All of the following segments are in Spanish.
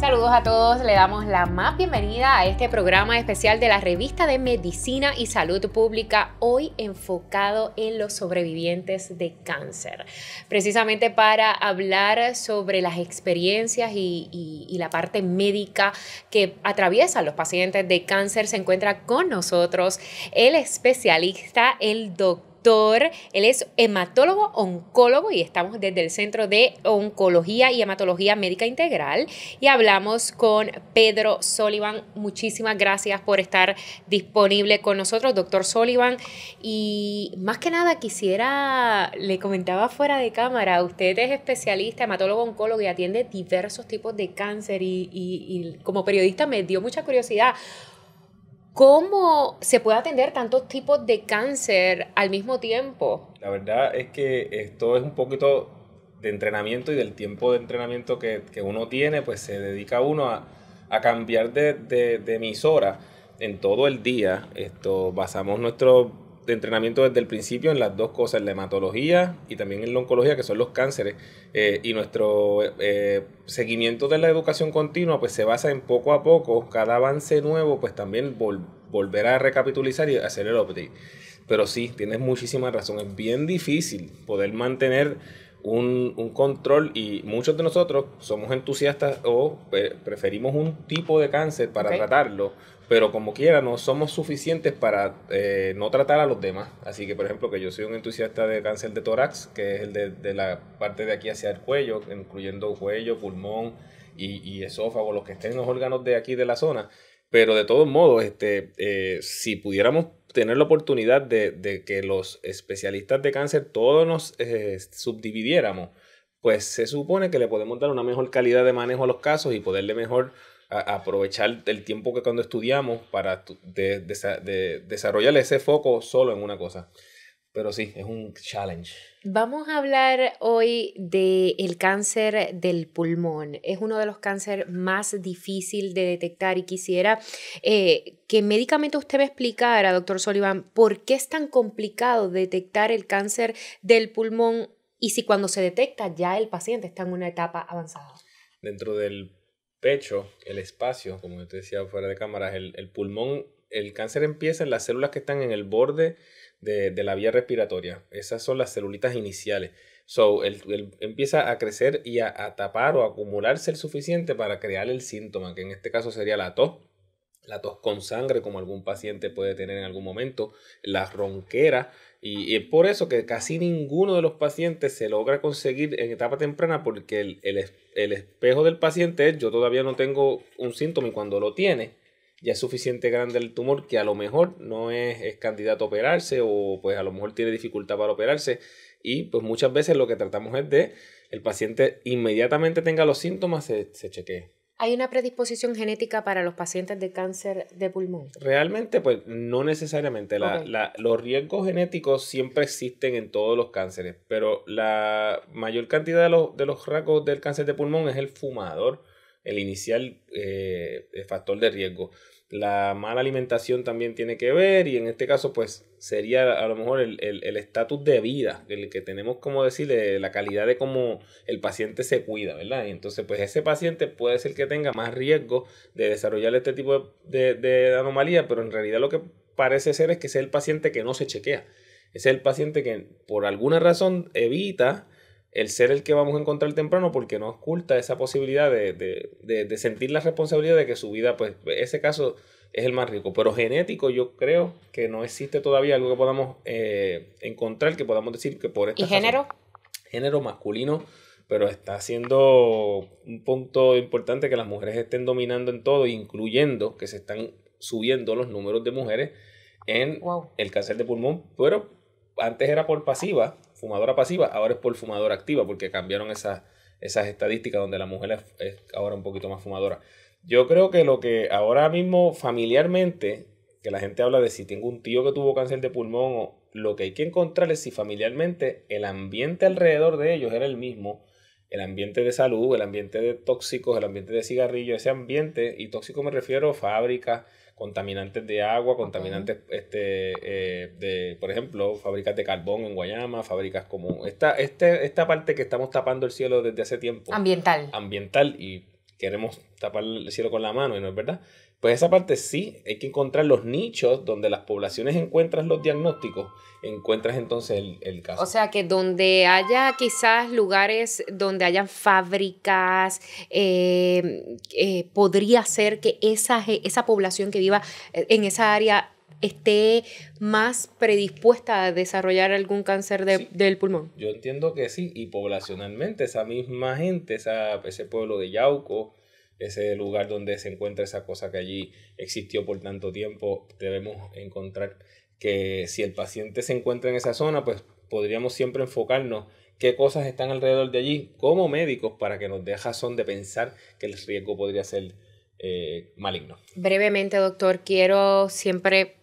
Saludos a todos, le damos la más bienvenida a este programa especial de la revista de Medicina y Salud Pública, hoy enfocado en los sobrevivientes de cáncer, precisamente para hablar sobre las experiencias y, la parte médica que atraviesan los pacientes de cáncer. Se encuentra con nosotros el especialista, el doctor él es hematólogo oncólogo y estamos desde el Centro de Oncología y Hematología Médica Integral y hablamos con Pedro Sullivan. Muchísimas gracias por estar disponible con nosotros, doctor Sullivan. Y más que nada quisiera, le comentaba fuera de cámara, usted es especialista, hematólogo oncólogo y atiende diversos tipos de cáncer y, y como periodista me dio mucha curiosidad. ¿Cómo se puede atender tantos tipos de cáncer al mismo tiempo? La verdad es que esto es un poquito de entrenamiento y del tiempo de entrenamiento que, que uno tiene, pues se dedica uno a, a cambiar de, de, de, emisora en todo el día. Esto basamos nuestro de entrenamiento desde el principio en las dos cosas, en la hematología y también en la oncología, que son los cánceres. Eh, y nuestro eh, seguimiento de la educación continua, pues se basa en poco a poco, cada avance nuevo, pues también volver a recapitulizar y hacer el update. Pero sí, tienes muchísima razón, es bien difícil poder mantener un, control y muchos de nosotros somos entusiastas o eh, preferimos un tipo de cáncer para tratarlo pero como quiera no somos suficientes para eh, no tratar a los demás. Así que, por ejemplo, que yo soy un entusiasta de cáncer de tórax, que es el de, la parte de aquí hacia el cuello, incluyendo cuello, pulmón y, esófago, los que estén en los órganos de aquí de la zona. Pero de todos modos, este, eh, si pudiéramos tener la oportunidad de, que los especialistas de cáncer todos nos eh, subdividiéramos, pues se supone que le podemos dar una mejor calidad de manejo a los casos y poderle mejor aprovechar el tiempo que cuando estudiamos para desarrollar ese foco solo en una cosa. Pero sí, es un challenge. Vamos a hablar hoy del el cáncer del pulmón. Es uno de los cánceres más difíciles de detectar y quisiera eh, que médicamente usted me explicara, doctor Sullivan, por qué es tan complicado detectar el cáncer del pulmón y si cuando se detecta ya el paciente está en una etapa avanzada. Dentro del pecho, el espacio, como yo te decía fuera de cámaras, el, pulmón, el cáncer empieza en las células que están en el borde de, la vía respiratoria. Esas son las celulitas iniciales. So, empieza a crecer y a, tapar o acumularse el suficiente para crear el síntoma, que en este caso sería la tos la tos con sangre, como algún paciente puede tener en algún momento, la ronquera. Y, es por eso que casi ninguno de los pacientes se logra conseguir en etapa temprana porque el, espejo del paciente es yo todavía no tengo un síntoma y cuando lo tiene ya es suficiente grande el tumor que a lo mejor no es, candidato a operarse o pues a lo mejor tiene dificultad para operarse y pues muchas veces lo que tratamos es de el paciente inmediatamente tenga los síntomas se, se chequee ¿Hay una predisposición genética para los pacientes de cáncer de pulmón? Realmente, pues no necesariamente. los riesgos genéticos siempre existen en todos los cánceres, pero la mayor cantidad de de los rasgos del cáncer de pulmón es el fumador el inicial eh, factor de riesgo. La mala alimentación también tiene que ver y en este caso pues sería a lo mejor el estatus de vida, el que tenemos como decirle eh, la calidad de cómo el paciente se cuida, ¿verdad? Y entonces pues ese paciente puede ser que tenga más riesgo de desarrollar este tipo de, de, de anomalía, pero en realidad lo que parece ser es que es el paciente que no se chequea. Es el paciente que por alguna razón evita el ser el que vamos a encontrar temprano porque no oculta esa posibilidad de, sentir la responsabilidad de que su vida, pues ese caso es el más rico. Pero genético yo creo que no existe todavía algo que podamos eh, encontrar, que podamos decir que por esta ¿Y género? género masculino, pero está siendo un punto importante que las mujeres estén dominando en todo, incluyendo que se están subiendo los números de mujeres en el cáncer de pulmón, pero antes era por pasiva fumadora pasiva, ahora es por fumadora activa, porque cambiaron esas, esas estadísticas donde la mujer es, es, ahora un poquito más fumadora. Yo creo que lo que ahora mismo familiarmente, que la gente habla de si tengo un tío que tuvo cáncer de pulmón, o lo que hay que encontrar es si familiarmente el ambiente alrededor de ellos era el mismo el ambiente de salud, el ambiente de tóxicos, el ambiente de cigarrillos, ese ambiente, y tóxico me refiero a fábricas, contaminantes de agua, contaminantes este, eh, de, por ejemplo, fábricas de carbón en Guayama, fábricas como esta, este, esta parte que estamos tapando el cielo desde hace tiempo. Ambiental. Ambiental, y queremos tapar el cielo con la mano, y no es verdad. Pues esa parte sí, hay que encontrar los nichos donde las poblaciones encuentran los diagnósticos, encuentras entonces el, caso. O sea que donde haya quizás lugares donde hayan fábricas, eh, eh, podría ser que esa, esa población que viva eh, en esa área esté más predispuesta a desarrollar algún cáncer del pulmón. Yo entiendo que sí, y poblacionalmente esa misma gente, ese pueblo de Yauco, ese lugar donde se encuentra esa cosa que allí existió por tanto tiempo, debemos encontrar que si el paciente se encuentra en esa zona, pues podríamos siempre enfocarnos qué cosas están alrededor de allí como médicos para que nos dé razón de pensar que el riesgo podría ser eh, maligno. Brevemente, doctor, quiero siempre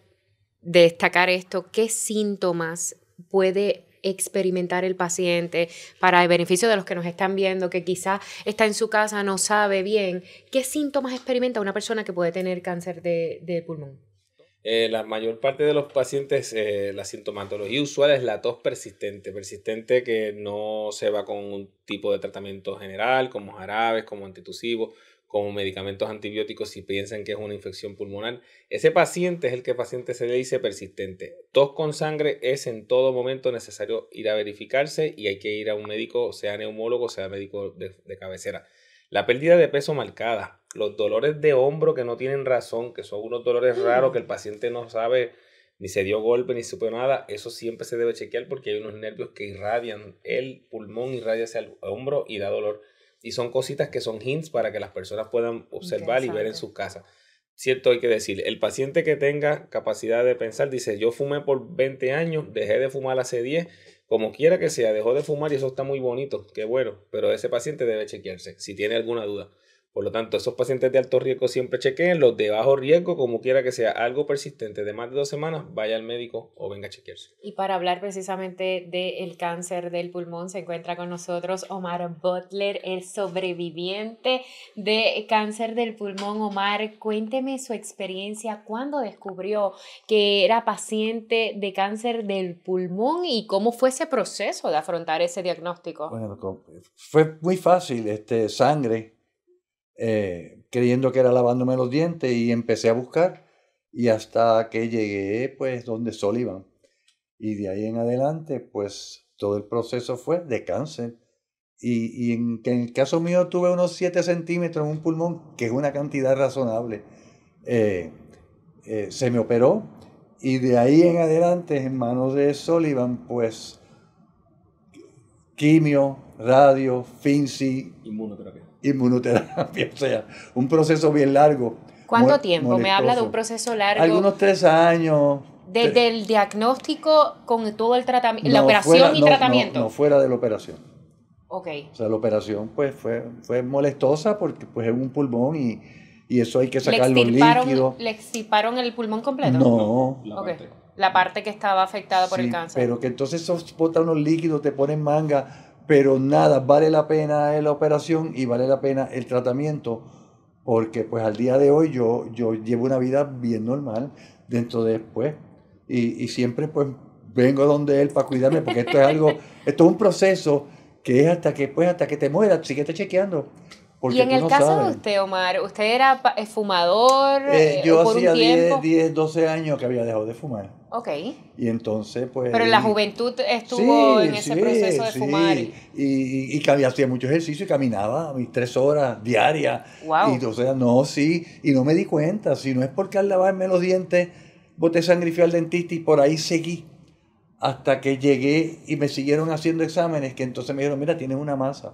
destacar esto, ¿qué síntomas puede experimentar el paciente, para el beneficio de los que nos están viendo, que quizás está en su casa, no sabe bien, ¿qué síntomas experimenta una persona que puede tener cáncer de, pulmón? Eh, la mayor parte de los pacientes, eh, la sintomatología usual es la tos persistente, persistente que no se va con un tipo de tratamiento general, como jarabes, como antitusivos, como medicamentos antibióticos si piensan que es una infección pulmonar. Ese paciente es el que el paciente se le dice persistente. Tos con sangre es en todo momento necesario ir a verificarse y hay que ir a un médico, sea neumólogo, sea médico de, cabecera. La pérdida de peso marcada, los dolores de hombro que no tienen razón, que son unos dolores mm. raros que el paciente no sabe ni se dio golpe ni supo nada, eso siempre se debe chequear porque hay unos nervios que irradian el pulmón, irradia hacia el hombro y da dolor y son cositas que son hints para que las personas puedan observar y ver en sus casas. Cierto, hay que decir, el paciente que tenga capacidad de pensar dice, yo fumé por 20 años, dejé de fumar hace 10, como quiera que sea, dejó de fumar y eso está muy bonito, qué bueno, pero ese paciente debe chequearse si tiene alguna duda. Por lo tanto, esos pacientes de alto riesgo siempre chequeen, los de bajo riesgo, como quiera que sea algo persistente de más de dos semanas, vaya al médico o venga a chequearse. Y para hablar precisamente del cáncer del pulmón, se encuentra con nosotros Omar Butler, el sobreviviente de cáncer del pulmón. Omar, cuénteme su experiencia, cuándo descubrió que era paciente de cáncer del pulmón y cómo fue ese proceso de afrontar ese diagnóstico. Bueno, fue muy fácil, este, sangre eh, creyendo que era lavándome los dientes y empecé a buscar y hasta que llegué pues donde Sullivan. Y de ahí en adelante pues todo el proceso fue de cáncer. Y, en, el caso mío tuve unos 7 centímetros en un pulmón, que es una cantidad razonable. Eh, eh, se me operó y de ahí en adelante en manos de Sullivan pues quimio, radio, finzi inmunoterapia inmunoterapia, o sea, un proceso bien largo. ¿Cuánto tiempo? Me habla de un proceso largo. Algunos tres años. Desde el diagnóstico con todo el tratamiento, la operación y tratamiento. No, fuera de la operación. Ok. O sea, la operación pues fue, fue molestosa porque pues es un pulmón y, eso hay que sacar los líquidos. ¿Le extirparon el pulmón completo? No. La, parte. que estaba afectada por el cáncer. Pero que entonces esos botan unos líquidos, te ponen manga, pero nada, vale la pena la operación y vale la pena el tratamiento, porque pues al día de hoy yo, yo llevo una vida bien normal dentro de después pues, y, y, siempre pues vengo donde él para cuidarme, porque esto es algo, esto es un proceso que es hasta que pues hasta que te mueras, sigue chequeando y en el caso de usted, Omar, ¿usted era eh, fumador? Eh, eh yo hacía 10, 12 años que había dejado de fumar. Ok. Y entonces, pues... Pero la juventud estuvo en ese proceso de sí. fumar. Y, y, y hacía mucho ejercicio y caminaba mis tres horas diarias. Wow. Y o sea, no, sí, y no me di cuenta. Si no es porque al lavarme los dientes boté sangre y fui al dentista y por ahí seguí. Hasta que llegué y me siguieron haciendo exámenes que entonces me dijeron, mira, tienes una masa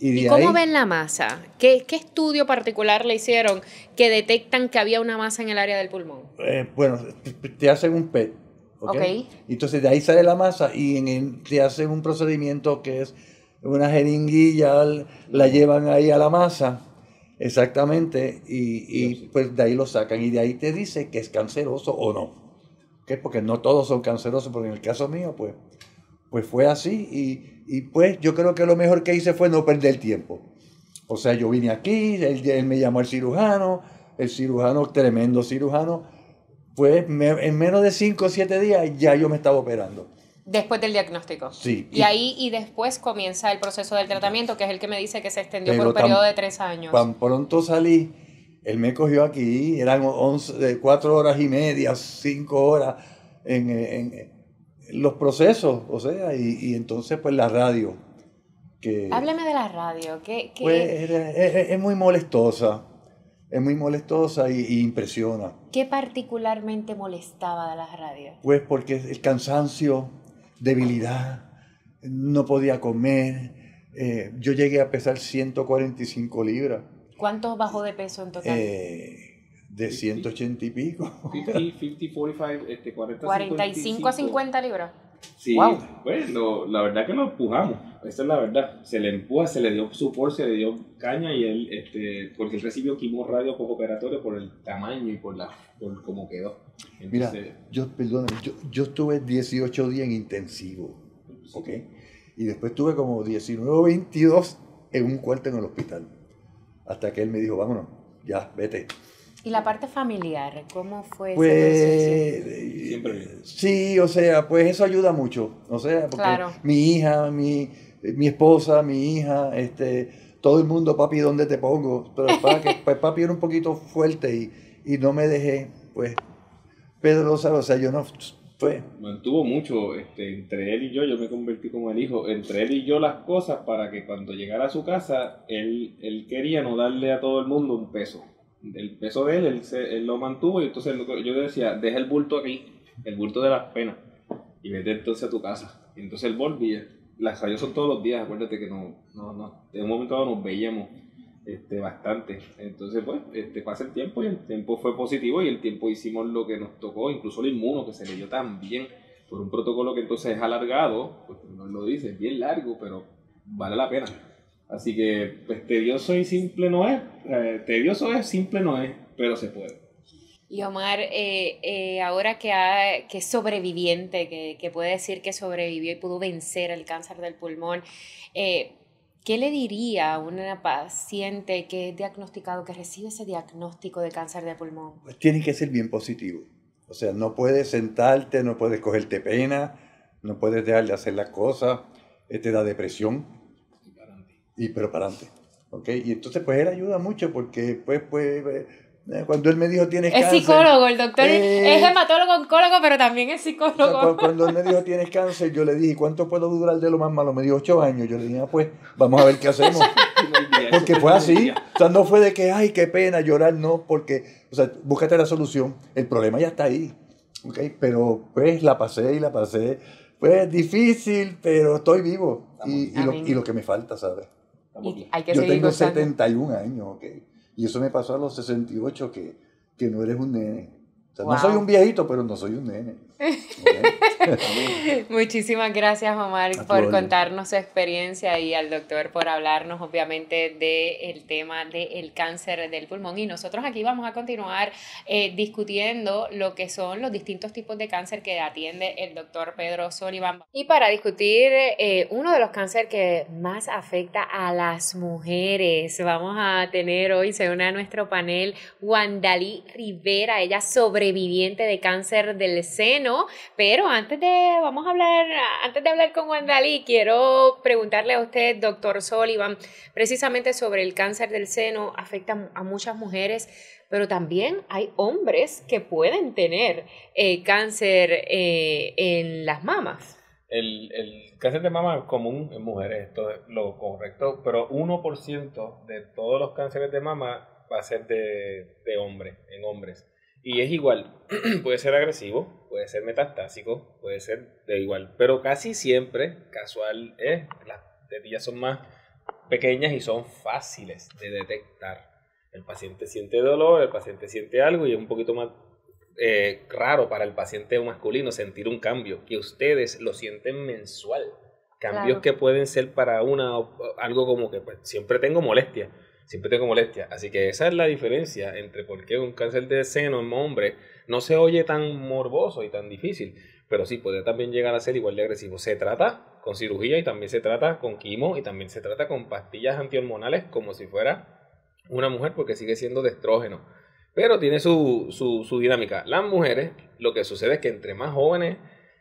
¿Y, cómo ven la masa? ¿Qué, estudio particular le hicieron que detectan que había una masa en el área del pulmón? Eh, bueno, te hacen un PET. ¿ok? Entonces de ahí sale la masa y te hacen un procedimiento que es una jeringuilla, la llevan ahí a la masa. Exactamente, y, pues de ahí lo sacan y de ahí te dice que es canceroso o no. ¿Qué? Porque no todos son cancerosos, porque en el caso mío, pues pues fue así y, pues yo creo que lo mejor que hice fue no perder tiempo. O sea, yo vine aquí, él, me llamó el cirujano, el cirujano, tremendo cirujano, pues en menos de 5 o 7 días ya yo me estaba operando. Después del diagnóstico. Sí. Y, ahí y después comienza el proceso del tratamiento, que es el que me dice que se extendió por un periodo de 3 años. Tan pronto salí, él me cogió aquí, eran 11, 4 horas y media, 5 horas en los procesos, o sea, y, entonces pues la radio. Que, de la radio, que... Pues, es, es, muy molestosa, es muy molestosa y, impresiona. ¿Qué particularmente molestaba de la radio? Pues porque el cansancio, debilidad, no podía comer. Eh, yo llegué a pesar 145 libras. ¿Cuánto bajó de peso en total? Eh, de 180 y pico. 50, 50 45, este, 45 a 50 libras. Sí, wow. pues la verdad que lo empujamos, esa es la verdad. Se le empuja, se le dio su se le dio caña y él, este, porque él recibió poco operatorio por el tamaño y por, la, por cómo quedó. Entonces, yo, perdóname, yo, estuve 18 días en intensivo, ¿ok? Y después estuve como 19 22 en un cuarto en el hospital, hasta que él me dijo, vámonos, ya, vete. ¿Y la parte familiar? ¿Cómo fue? Pues, sí, o sea, pues eso ayuda mucho. O sea, porque mi hija, mi, esposa, mi hija, este, todo el mundo, papi, ¿dónde te pongo? Pero papi, pues, papi era un poquito fuerte y, no me dejé, pues, Pedro o sea, yo no... Fue. Pues. Mantuvo mucho este, entre él y yo, yo me convertí como el hijo, entre él y yo las cosas para que cuando llegara a su casa, él, él quería no darle a todo el mundo un peso el peso de él, él, él lo mantuvo y entonces yo le decía, deja el bulto aquí, el bulto de las penas, y vete entonces a tu casa. Y entonces él volvió. Las salió son todos los días, acuérdate que no, no, no, un momento nos veíamos este, bastante. Entonces, pues, este, pasa el tiempo y el tiempo fue positivo y el tiempo hicimos lo que nos tocó, incluso el inmuno que se le dio por un protocolo que entonces es alargado, pues no lo dice, es bien largo, pero vale la pena. Así que, pues tedioso y simple no es. Eh, tedioso es, simple no es, pero se puede. Y Omar, eh, eh, ahora que, ha, que es sobreviviente, que, que, puede decir que sobrevivió y pudo vencer el cáncer del pulmón, ¿qué le diría a una paciente que es diagnosticado, que recibe ese diagnóstico de cáncer de pulmón? Pues tiene que ser bien positivo. O sea, no puedes sentarte, no puedes cogerte pena, no puedes dejar de hacer las cosas, te da depresión y pero para antes, Y entonces pues él ayuda mucho porque pues, pues eh, cuando él me dijo tienes cáncer. Es psicólogo, el doctor eh, es hematólogo, oncólogo, pero también es psicólogo. cuando él me dijo tienes cáncer, yo le dije, ¿cuánto puedo durar de lo más malo? Me dijo ocho años. Yo le dije, ah, pues vamos a ver qué hacemos. porque fue así. O sea, no fue de que, ay, qué pena llorar, no, porque, o sea, búscate la solución. El problema ya está ahí. ¿ok? Pero pues la pasé y la pasé. Pues difícil, pero estoy vivo. Y, y, lo, y lo que me falta, ¿sabes? Yo tengo 71 años, ¿ok? Y eso me pasó a los 68, que, que no eres un nene. O sea, No soy un viejito, pero no soy un nene. Muchísimas gracias, Omar, por contarnos su experiencia y al doctor por hablarnos, obviamente, del tema del cáncer del pulmón. Y nosotros aquí vamos a continuar eh, discutiendo lo que son los distintos tipos de cáncer que atiende el doctor Pedro Sullivan. Y para discutir eh, uno de los cánceres que más afecta a las mujeres, vamos a tener hoy, se une a nuestro panel, Wandalí Rivera, ella sobreviviente de cáncer del seno, pero antes de, vamos a hablar, antes de hablar con Wandali, quiero preguntarle a usted, doctor Sullivan, precisamente sobre el cáncer del seno, afecta a muchas mujeres, pero también hay hombres que pueden tener eh, cáncer eh, en las mamas. El, cáncer de mama es común en mujeres, esto es lo correcto, pero 1% de todos los cánceres de mama va a ser de, de en hombres. Y es igual, puede ser agresivo, puede ser metastásico, puede ser de igual, pero casi siempre casual es, eh, las tetillas son más pequeñas y son fáciles de detectar. El paciente siente dolor, el paciente siente algo y es un poquito más eh, raro para el paciente masculino sentir un cambio, que ustedes lo sienten mensual. Cambios que pueden ser para una, algo como que pues, siempre tengo molestia siempre tengo molestia. Así que esa es la diferencia entre por qué un cáncer de seno en un hombre no se oye tan morboso y tan difícil, pero sí puede también llegar a ser igual de agresivo. Se trata con cirugía y también se trata con quimo y también se trata con pastillas antihormonales como si fuera una mujer porque sigue siendo de estrógeno. Pero tiene su dinámica. Las mujeres, lo que sucede es que entre más jóvenes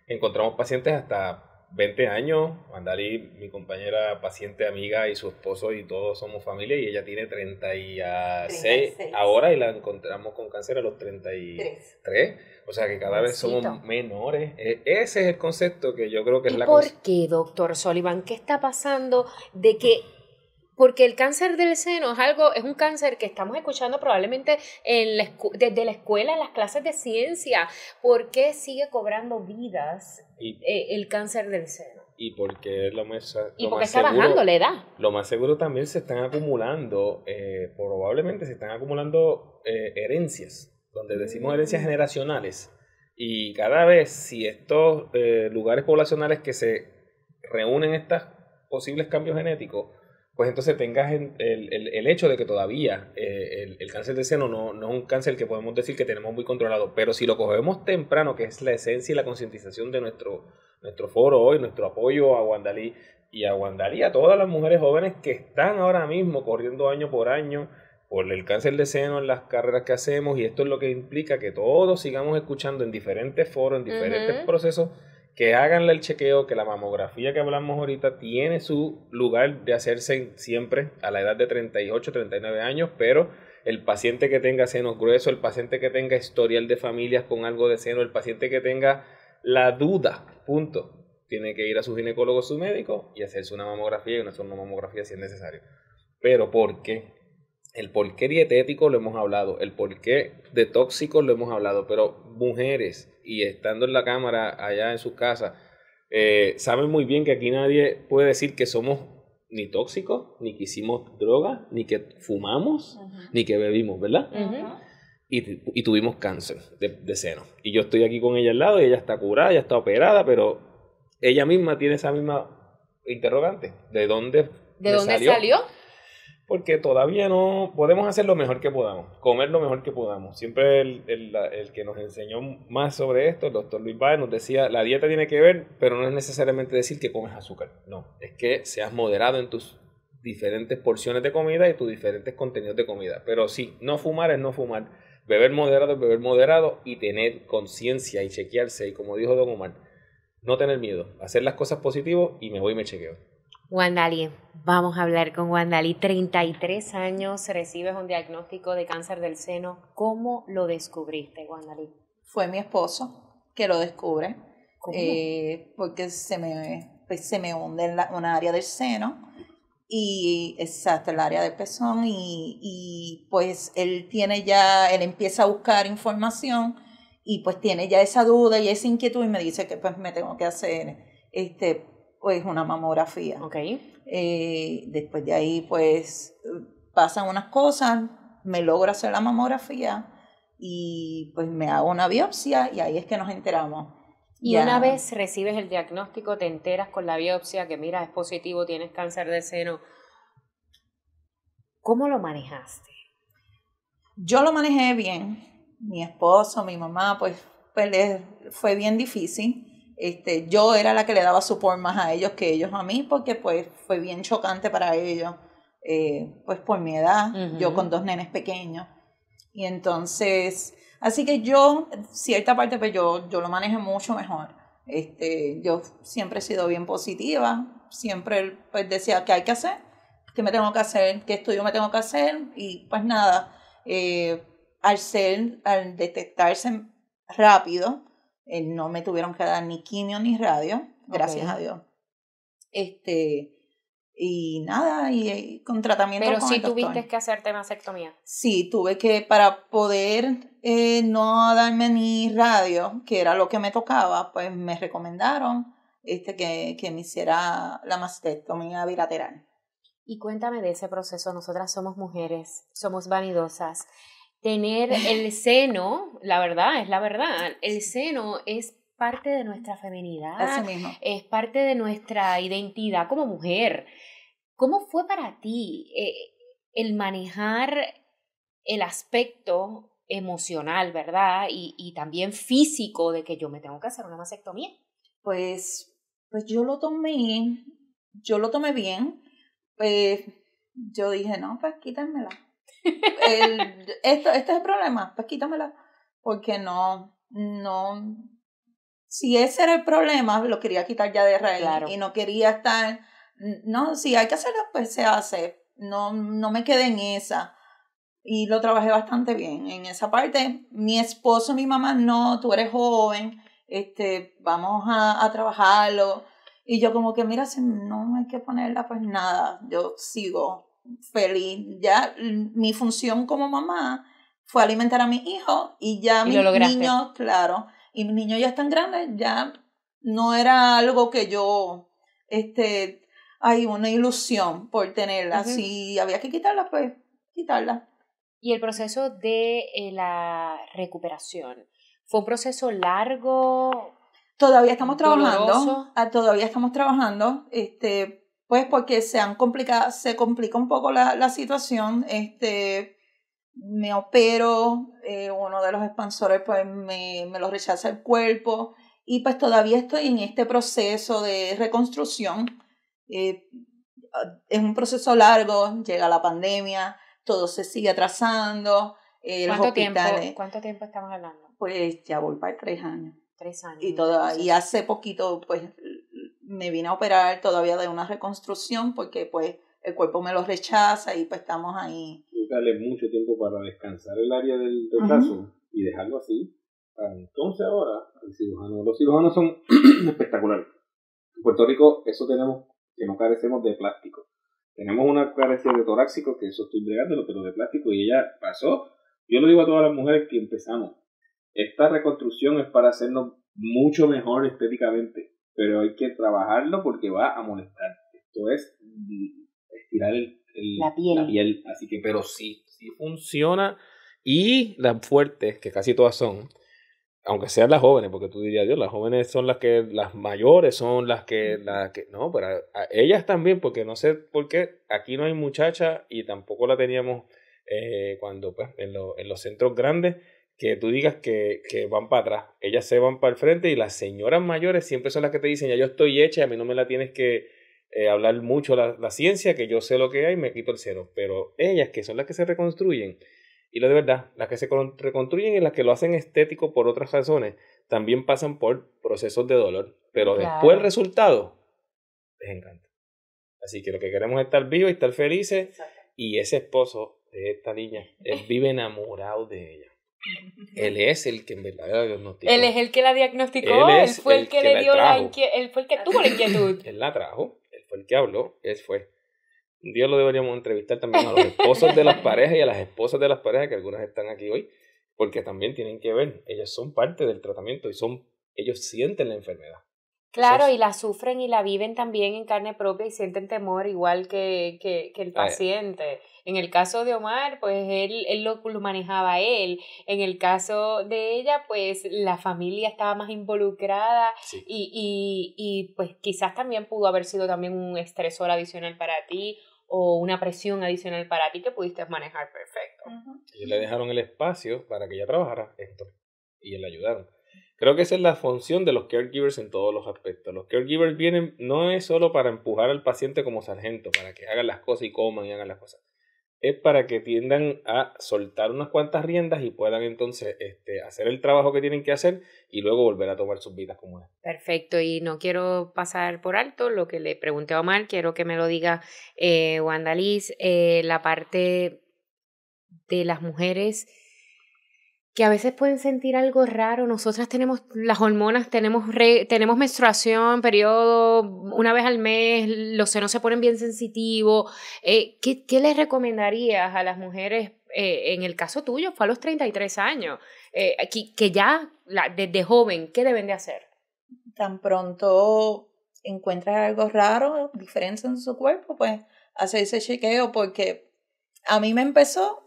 encontramos pacientes hasta 20 años. Andali, mi compañera paciente, amiga y su esposo y todos somos familia y ella tiene 36, ahora y la encontramos con cáncer a los 33. O sea que cada vez somos menores. E, ese es el concepto que yo creo que es la... ¿Por qué, doctor Sullivan? ¿Qué está pasando de que porque el cáncer del seno es algo, es un cáncer que estamos escuchando probablemente en desde la escuela, en las clases de ciencia. ¿Por qué sigue cobrando vidas eh, el cáncer del seno? Y porque lo más, porque está bajando la edad. Lo más seguro también se están acumulando, eh, probablemente se están acumulando eh, herencias, donde decimos mm. herencias generacionales. Y cada vez, si estos lugares poblacionales que se reúnen estos posibles cambios genéticos, pues entonces tengas el, el, el hecho de que todavía eh, el, cáncer de seno no, no, es un cáncer que podemos decir que tenemos muy controlado, pero si lo cogemos temprano, que es la esencia y la concientización de nuestro, nuestro foro hoy, nuestro apoyo a Guandalí y a Guandalí, a todas las mujeres jóvenes que están ahora mismo corriendo año por año por el cáncer de seno en las carreras que hacemos y esto es lo que implica que todos sigamos escuchando en diferentes foros, en diferentes procesos que háganle el chequeo, que la mamografía que hablamos ahorita tiene su lugar de hacerse siempre a la edad de 38, 39 años, pero el paciente que tenga senos gruesos, el paciente que tenga historial de familias con algo de seno, el paciente que tenga la duda, punto, tiene que ir a su ginecólogo, su médico y hacerse una mamografía y una sonomamografía si es necesario. Pero ¿por qué? El porqué dietético lo hemos hablado, el porqué de tóxicos lo hemos hablado, pero mujeres y estando en la cámara allá en sus casas, eh, saben muy bien que aquí nadie puede decir que somos ni tóxicos, ni que hicimos droga, ni que fumamos, ni que bebimos, ¿verdad? y, tuvimos cáncer de, seno. Y yo estoy aquí con ella al lado y ella está curada, ella está operada, pero ella misma tiene esa misma interrogante. ¿De dónde, ¿De dónde salió? porque todavía no podemos hacer lo mejor que podamos, comer lo mejor que podamos. Siempre el, que nos enseñó más sobre esto, el doctor Luis Báez, nos decía, la dieta tiene que ver, pero no es necesariamente decir que comes azúcar, no, es que seas moderado en tus diferentes porciones de comida y tus diferentes contenidos de comida. Pero sí, no fumar es no fumar, beber moderado es beber moderado y tener conciencia y chequearse, y como dijo Don Omar, no tener miedo, hacer las cosas positivas y me voy y me chequeo. Wandali, vamos a hablar con Wandali. 33 años, recibes un diagnóstico de cáncer del seno. ¿Cómo lo descubriste, Wandali? Fue mi esposo que lo descubre, eh, porque se me, pues, se me hunde en la, área del seno, y exacto, el área del pezón, y, pues él tiene ya, él empieza a buscar información, y pues tiene ya esa duda y esa inquietud, y me dice que pues me tengo que hacer este pues una mamografía. Okay. Eh, después de ahí, pues pasan unas cosas, me logro hacer la mamografía y pues me hago una biopsia y ahí es que nos enteramos. Y una vez recibes el diagnóstico, te enteras con la biopsia que mira, es positivo, tienes cáncer de seno. ¿Cómo lo manejaste? Yo lo manejé bien. Mi esposo, mi mamá, pues, pues fue bien difícil este, yo era la que le daba support más a ellos que ellos a mí, porque pues fue bien chocante para ellos, eh, pues por mi edad, yo con dos nenes pequeños. Y entonces, así que yo, cierta parte, pues yo, yo lo manejé mucho mejor. Este, yo siempre he sido bien positiva, siempre pues, decía qué hay que hacer, qué me tengo que hacer, qué estudio me tengo que hacer, y pues nada, eh, al ser, al detectarse rápido, eh, no me tuvieron que dar ni quimio ni radio, gracias a Dios. Este, y nada, y, eh, con tratamiento. Pero sí tuviste que hacerte mastectomía. Sí, tuve que, para poder eh, no darme ni radio, que era lo que me tocaba, pues me recomendaron este, que, que me hiciera la mastectomía bilateral. Y cuéntame de ese proceso. Nosotras somos mujeres, somos vanidosas tener el seno, la verdad, es la verdad, el seno es parte de nuestra feminidad, es parte de nuestra identidad como mujer. ¿Cómo fue para ti eh, el manejar el aspecto emocional, verdad? Y, también físico de que yo me tengo que hacer una mastectomía. Pues, pues yo lo tomé, yo lo tomé bien, pues yo dije, no, pues quítamela el, esto, este es el problema, pues quítamela. Porque no, no. Si ese era el problema, lo quería quitar ya de raíz. Y no quería estar. No, si hay que hacerlo, pues se hace. No, no me quedé en esa. Y lo trabajé bastante bien en esa parte. Mi esposo, mi mamá, no, tú eres joven, este, vamos a, a trabajarlo. Y yo como que, mira, si no hay que ponerla, pues nada, yo sigo feliz. Ya mi función como mamá fue alimentar a mis hijos y ya mis niños, claro, y mis niños ya están grandes, ya no era algo que yo, este, hay una ilusión por tenerla. Si había que quitarla, pues quitarla. Y el proceso de eh, la recuperación, ¿fue un proceso largo? Todavía estamos trabajando, ah, todavía estamos trabajando, este, pues porque se han se complica un poco la, situación, este, me opero, eh, uno de los expansores pues me, me lo rechaza el cuerpo y pues todavía estoy en este proceso de reconstrucción. Eh, es un proceso largo, llega la pandemia, todo se sigue atrasando. Eh, ¿Cuánto, tiempo, estamos hablando? Pues ya voy para tres años. Tres años. Y, todo y hace poquito pues me vine a operar todavía de una reconstrucción porque pues el cuerpo me lo rechaza y pues estamos ahí. darle mucho tiempo para descansar el área del brazo y dejarlo así. Ah, entonces ahora, los cirujanos son espectaculares. En Puerto Rico eso tenemos que no carecemos de plástico. Tenemos una carencia de torácico, que eso estoy bregándolo, pero de plástico y ella pasó. Yo lo digo a todas las mujeres que empezamos. Esta reconstrucción es para hacernos mucho mejor estéticamente pero hay que trabajarlo porque va a molestar. Esto es estirar la, piel. Así que, pero sí, sí funciona. Y las fuertes, que casi todas son, aunque sean las jóvenes, porque tú dirías, Dios, las jóvenes son las que, las mayores son las que, las que, no, pero ellas también, porque no sé por qué, aquí no hay muchacha y tampoco la teníamos eh, cuando, pues, en, en los centros grandes que tú digas que, van para atrás. Ellas se van para el frente y las señoras mayores siempre son las que te dicen, ya yo estoy hecha, y a mí no me la tienes que eh, hablar mucho la, la, ciencia, que yo sé lo que hay, me quito el cero. Pero ellas que son las que se reconstruyen, y lo de verdad, las que se reconstruyen y las que lo hacen estético por otras razones, también pasan por procesos de dolor. Pero después el resultado les encanta. Así que lo que queremos es estar vivos y estar felices. Y ese esposo de esta niña él vive enamorado de ella. Él es el que en verdad la diagnosticó. Él es el que la diagnosticó, él, fue el, que, le dio la, inquietud, él fue el que ah, tuvo la inquietud. él la trajo, él fue el que habló, él fue. Dios lo deberíamos entrevistar también a los esposos de las parejas y a las esposas de las parejas, que algunas están aquí hoy, porque también tienen que ver, ellas son parte del tratamiento y son, ellos sienten la enfermedad. Claro, y la sufren y la viven también en carne propia y sienten temor igual que, que, el paciente. En el caso de Omar, pues él, él lo, manejaba él. En el caso de ella, pues la familia estaba más involucrada y, y, y pues quizás también pudo haber sido también un estresor adicional para ti o una presión adicional para ti que pudiste manejar perfecto. Y le dejaron el espacio para que ella trabajara esto y le ayudaron. Creo que esa es la función de los caregivers en todos los aspectos. Los caregivers vienen no es solo para empujar al paciente como sargento, para que hagan las cosas y coman y hagan las cosas. Es para que tiendan a soltar unas cuantas riendas y puedan entonces este, hacer el trabajo que tienen que hacer y luego volver a tomar sus vidas como es. Perfecto, y no quiero pasar por alto lo que le pregunté a Omar, quiero que me lo diga eh, Wanda Liz, eh, la parte de las mujeres que a veces pueden sentir algo raro. Nosotras tenemos las hormonas, tenemos, tenemos menstruación, periodo, una vez al mes, los senos se ponen bien sensitivos. Eh, ¿qué, les recomendarías a las mujeres? Eh, en el caso tuyo, fue a los 33 años, eh, que, ya desde joven, ¿qué deben de hacer? Tan pronto encuentras algo raro, diferencia en su cuerpo, pues hacer ese chequeo, porque a mí me empezó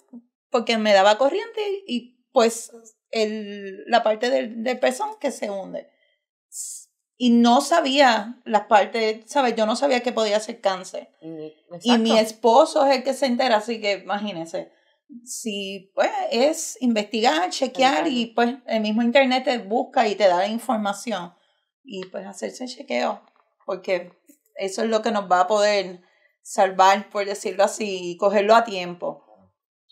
porque me daba corriente y pues el, la parte del, pezón que se hunde. Y no sabía la parte, ¿sabes? Yo no sabía que podía ser cáncer. Y mi esposo es el que se entera, así que imagínense. Si, pues, es investigar, chequear y, pues, el mismo internet te busca y te da la información. Y, pues, hacerse el chequeo. Porque eso es lo que nos va a poder salvar, por decirlo así, y cogerlo a tiempo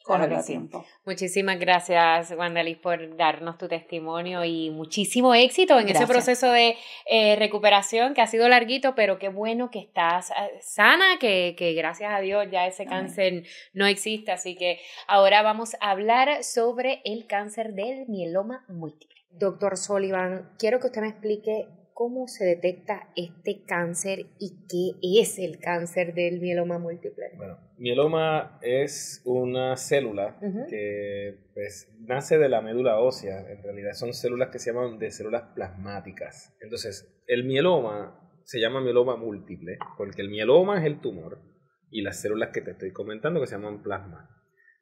con tiempo. Muchísimas gracias, Wandalis, por darnos tu testimonio y muchísimo éxito en ese proceso de eh, recuperación que ha sido larguito, pero qué bueno que estás eh, sana, que, gracias a Dios ya ese cáncer no existe. Así que ahora vamos a hablar sobre el cáncer del mieloma múltiple. Doctor Sullivan, quiero que usted me explique cómo se detecta este cáncer y qué es el cáncer del mieloma múltiple. Bueno, mieloma es una célula que pues, nace de la médula ósea. En realidad son células que se llaman de células plasmáticas. Entonces, el mieloma se llama mieloma múltiple porque el mieloma es el tumor y las células que te estoy comentando que se llaman plasma.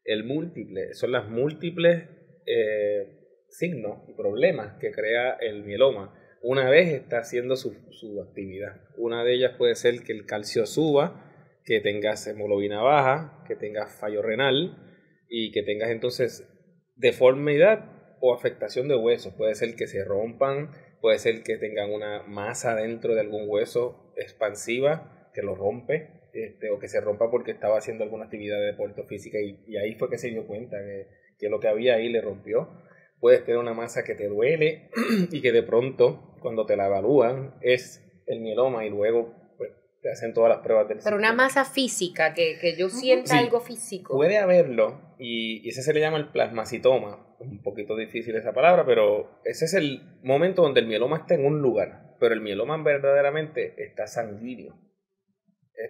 El múltiple son las múltiples eh, signos y problemas que crea el mieloma una vez está haciendo su, su, actividad. Una de ellas puede ser que el calcio suba, que tengas hemoglobina baja, que tengas fallo renal y que tengas entonces deformidad o afectación de huesos. Puede ser que se rompan, puede ser que tengan una masa dentro de algún hueso expansiva que lo rompe. Este, o que se rompa porque estaba haciendo alguna actividad de deporte física y, y ahí fue que se dio cuenta que, que lo que había ahí le rompió puedes tener una masa que te duele y que de pronto, cuando te la evalúan, es el mieloma y luego pues, te hacen todas las pruebas del Pero una masa física, que, yo sienta algo físico. Puede haberlo y, ese se le llama el plasmacitoma. Un poquito difícil esa palabra, pero ese es el momento donde el mieloma está en un lugar, pero el mieloma verdaderamente está sanguíneo.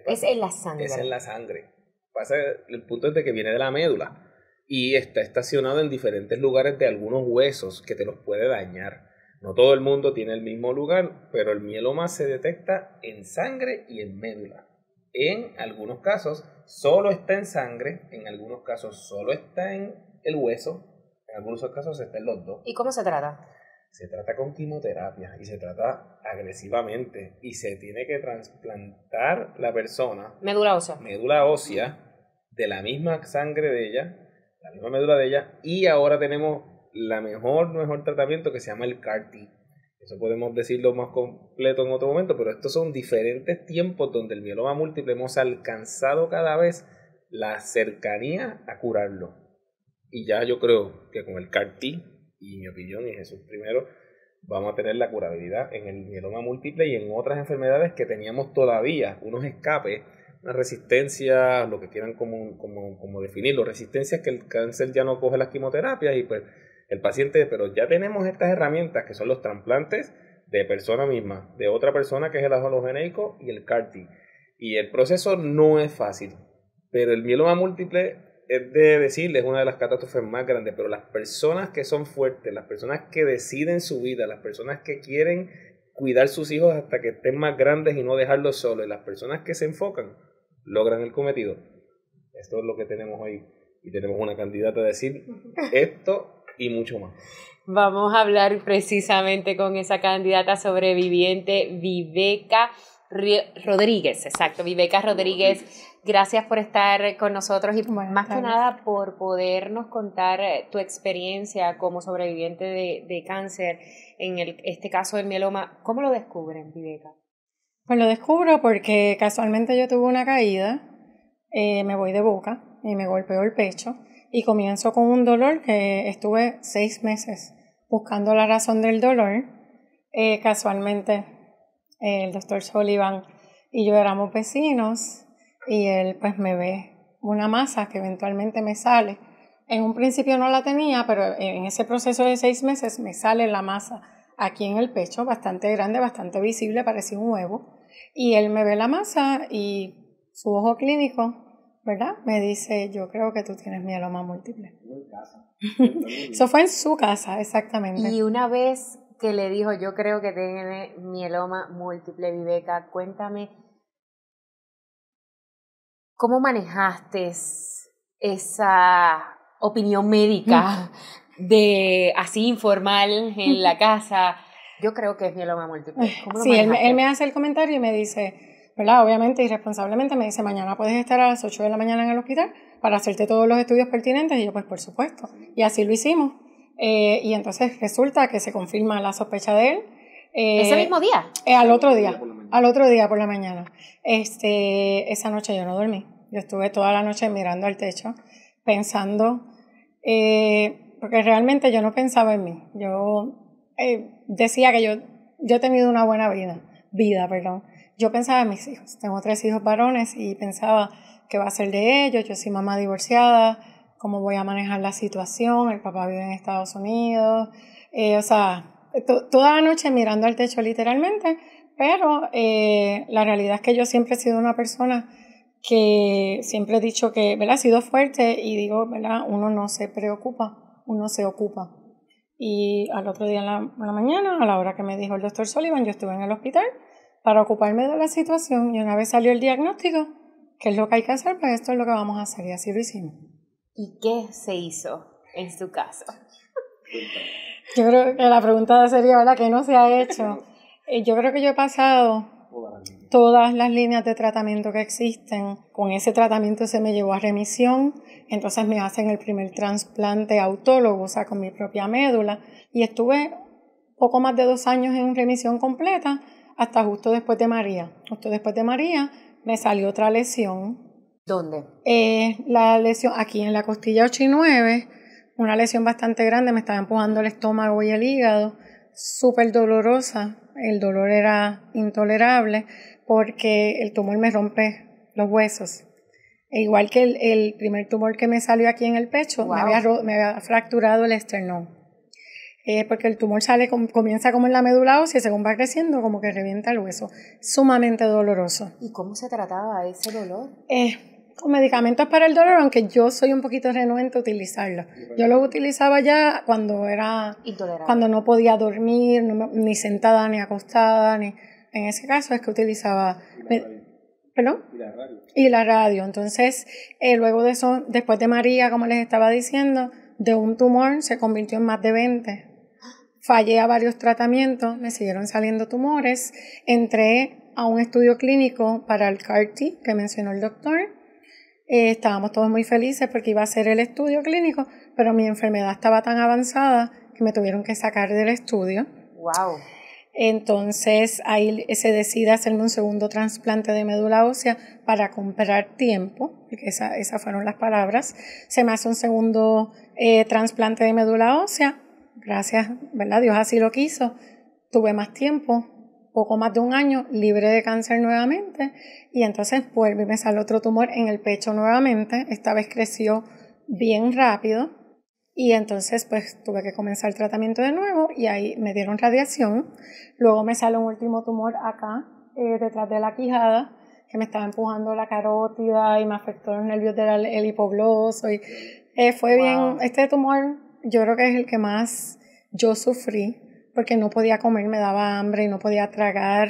Es, en la sangre. Es en la sangre. Pasa, el punto es de que viene de la médula y está estacionado en diferentes lugares de algunos huesos que te los puede dañar. No todo el mundo tiene el mismo lugar, pero el más se detecta en sangre y en médula. En algunos casos solo está en sangre, en algunos casos solo está en el hueso, en algunos casos está en los dos. ¿Y cómo se trata? Se trata con quimioterapia y se trata agresivamente y se tiene que trasplantar la persona. Médula ósea. Médula ósea de la misma sangre de ella la misma médula de ella, y ahora tenemos la mejor, mejor tratamiento que se llama el CAR-T. Eso podemos decirlo más completo en otro momento, pero estos son diferentes tiempos donde el mieloma múltiple hemos alcanzado cada vez la cercanía a curarlo. Y ya yo creo que con el CAR-T, y mi opinión, y Jesús primero, vamos a tener la curabilidad en el mieloma múltiple y en otras enfermedades que teníamos todavía unos escapes resistencia, lo que quieran como, como, definirlo, resistencia es que el cáncer ya no coge las quimioterapias y pues el paciente, pero ya tenemos estas herramientas que son los trasplantes de persona misma, de otra persona que es el hologeneico y el CAR-T. Y el proceso no es fácil, pero el mieloma múltiple es de decirles una de las catástrofes más grandes, pero las personas que son fuertes, las personas que deciden su vida, las personas que quieren cuidar sus hijos hasta que estén más grandes y no dejarlos solos, las personas que se enfocan, logran el cometido. Esto es lo que tenemos ahí, y tenemos una candidata a decir esto y mucho más. Vamos a hablar precisamente con esa candidata sobreviviente, Viveca Rodríguez, exacto, Viveca Rodríguez. Gracias por estar con nosotros y más que nada por podernos contar eh, tu experiencia como sobreviviente de, cáncer, en el, este caso del mieloma. ¿Cómo lo descubren, Viveca? Pues lo descubro porque casualmente yo tuve una caída, eh, me voy de boca y me golpeó el pecho y comienzo con un dolor que estuve seis meses buscando la razón del dolor. Eh, casualmente eh, el doctor Sullivan y yo éramos vecinos y él pues me ve una masa que eventualmente me sale. En un principio no la tenía, pero en ese proceso de seis meses me sale la masa aquí en el pecho, bastante grande, bastante visible, parecía un huevo. Y él me ve la masa y su ojo clínico, ¿verdad? Me dice, yo creo que tú tienes mieloma múltiple. Eso fue en su casa, exactamente. Y una vez que le dijo, yo creo que tiene mieloma múltiple, Viveca, cuéntame, ¿cómo manejaste esa opinión médica de así informal en la casa? yo creo que es mieloma múltiple. Eh, sí, él, me hace el comentario y me dice, ¿verdad? Obviamente, irresponsablemente, me dice, mañana puedes estar a las 8 de la mañana en el hospital para hacerte todos los estudios pertinentes. Y yo, pues por supuesto. Y así lo hicimos. Eh, y entonces resulta que se confirma la sospecha de él. Eh, ¿Ese mismo día? al otro día. Al otro día por la mañana. Este, esa noche yo no dormí. Yo estuve toda la noche mirando al techo, pensando, porque realmente yo no pensaba en mí. Yo eh, decía que yo, yo he tenido una buena vida, vida, perdón. Yo pensaba en mis hijos, tengo tres hijos varones y pensaba qué va a ser de ellos, yo soy mamá divorciada, cómo voy a manejar la situación, el papá vive en Estados Unidos, eh, o sea, toda la noche mirando al techo literalmente, pero eh, la realidad es que yo siempre he sido una persona que siempre he dicho que, ¿verdad? He sido fuerte y digo, ¿verdad? Uno no se preocupa, uno se ocupa. Y al otro día en la, mañana, a la hora que me dijo el doctor Sullivan, yo estuve en el hospital para ocuparme de la situación y una vez salió el diagnóstico, ¿qué es lo que hay que hacer, pues esto es lo que vamos a hacer y así lo hicimos. ¿Y qué se hizo en su caso? Yo creo que la pregunta sería, ¿verdad? ¿Qué no se ha hecho? Eh, yo creo que yo he pasado todas las líneas de tratamiento que existen. Con ese tratamiento se me llevó a remisión, entonces me hacen el primer trasplante autólogo, o sea, con mi propia médula, y estuve poco más de dos años en remisión completa hasta justo después de María. Justo después de María me salió otra lesión. ¿Dónde? Eh, la lesión aquí en la costilla 8 y 9, una lesión bastante grande, me estaba empujando el estómago y el hígado, súper dolorosa, el dolor era intolerable porque el tumor me rompe los huesos. E igual que el, primer tumor que me salió aquí en el pecho, me, había, fracturado el esternón. Eh, porque el tumor sale, comienza como en la médula ósea y según va creciendo, como que revienta el hueso. Sumamente doloroso. ¿Y cómo se trataba ese dolor? Eh, con medicamentos para el dolor, aunque yo soy un poquito renuente a utilizarlos. Yo lo utilizaba ya cuando era cuando no podía dormir, ni sentada ni acostada, ni en ese caso es que utilizaba ¿Perdón? Y la radio. Y la radio. Entonces, eh, luego de eso, después de María, como les estaba diciendo, de un tumor se convirtió en más de 20. Fallé a varios tratamientos, me siguieron saliendo tumores. Entré a un estudio clínico para el CAR-T que mencionó el doctor eh, estábamos todos muy felices porque iba a ser el estudio clínico, pero mi enfermedad estaba tan avanzada que me tuvieron que sacar del estudio. ¡Wow! Entonces ahí se decide hacerme un segundo trasplante de médula ósea para comprar tiempo, porque esas fueron las palabras. Se me hace un segundo eh, trasplante de médula ósea, gracias, ¿verdad? Dios así lo quiso. Tuve más tiempo, poco más de un año libre de cáncer nuevamente y entonces vuelve me sale otro tumor en el pecho nuevamente, esta vez creció bien rápido y entonces pues tuve que comenzar el tratamiento de nuevo y ahí me dieron radiación, luego me salió un último tumor acá eh, detrás de la quijada que me estaba empujando la carótida y me afectó los nervios del el hipogloso y eh, fue bien, este tumor yo creo que es el que más yo sufrí porque no podía comer, me daba hambre y no podía tragar,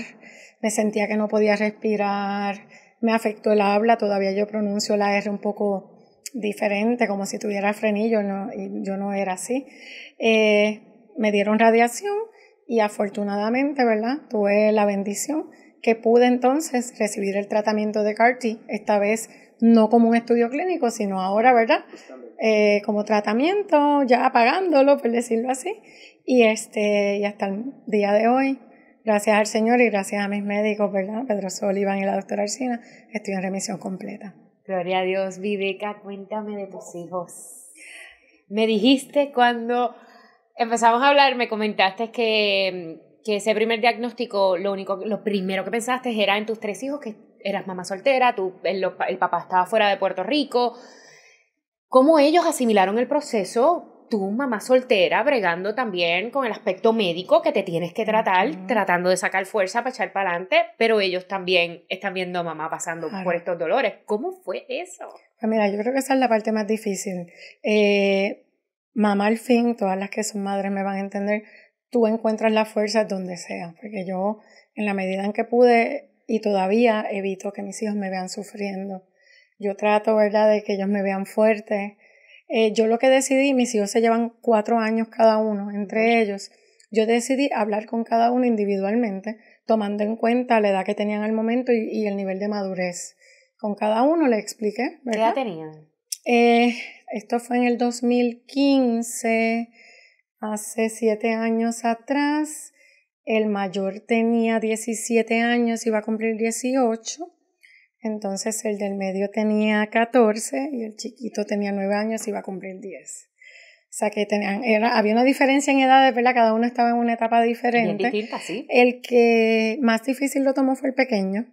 me sentía que no podía respirar, me afectó el habla, todavía yo pronuncio la R un poco diferente, como si tuviera frenillo, y yo no era así. Eh, me dieron radiación y afortunadamente, ¿verdad? Tuve la bendición que pude entonces recibir el tratamiento de CARTI, esta vez no como un estudio clínico, sino ahora, ¿verdad? Eh, como tratamiento, ya pagándolo, por decirlo así. Y, este, y hasta el día de hoy, gracias al Señor y gracias a mis médicos, ¿verdad? Pedro Solivan y la doctora Arcina, estoy en remisión completa. Gloria a Dios, Viveca, cuéntame de tus hijos. Me dijiste cuando empezamos a hablar, me comentaste que, que ese primer diagnóstico, lo único, lo primero que pensaste era en tus tres hijos, que eras mamá soltera, tú, el papá estaba fuera de Puerto Rico, cómo ellos asimilaron el proceso, tú, mamá soltera, bregando también con el aspecto médico que te tienes que tratar, tratando de sacar fuerza para echar para adelante, pero ellos también están viendo a mamá pasando por estos dolores. ¿Cómo fue eso? Pues mira, yo creo que esa es la parte más difícil. Eh, mamá al fin, todas las que son madres me van a entender, tú encuentras la fuerza donde sea, porque yo en la medida en que pude y todavía evito que mis hijos me vean sufriendo. Yo trato, ¿verdad?, de que ellos me vean fuerte. Eh, yo lo que decidí, mis hijos se llevan cuatro años cada uno entre ellos. Yo decidí hablar con cada uno individualmente, tomando en cuenta la edad que tenían al momento y, el nivel de madurez. Con cada uno le expliqué, ¿verdad? ¿Qué edad tenían? Eh, esto fue en el 2015, hace siete años atrás. El mayor tenía 17 años, iba a cumplir 18. Entonces el del medio tenía 14 y el chiquito tenía 9 años y iba a cumplir 10. O sea que había una diferencia en edades, ¿verdad? Cada uno estaba en una etapa diferente. El que más difícil lo tomó fue el pequeño,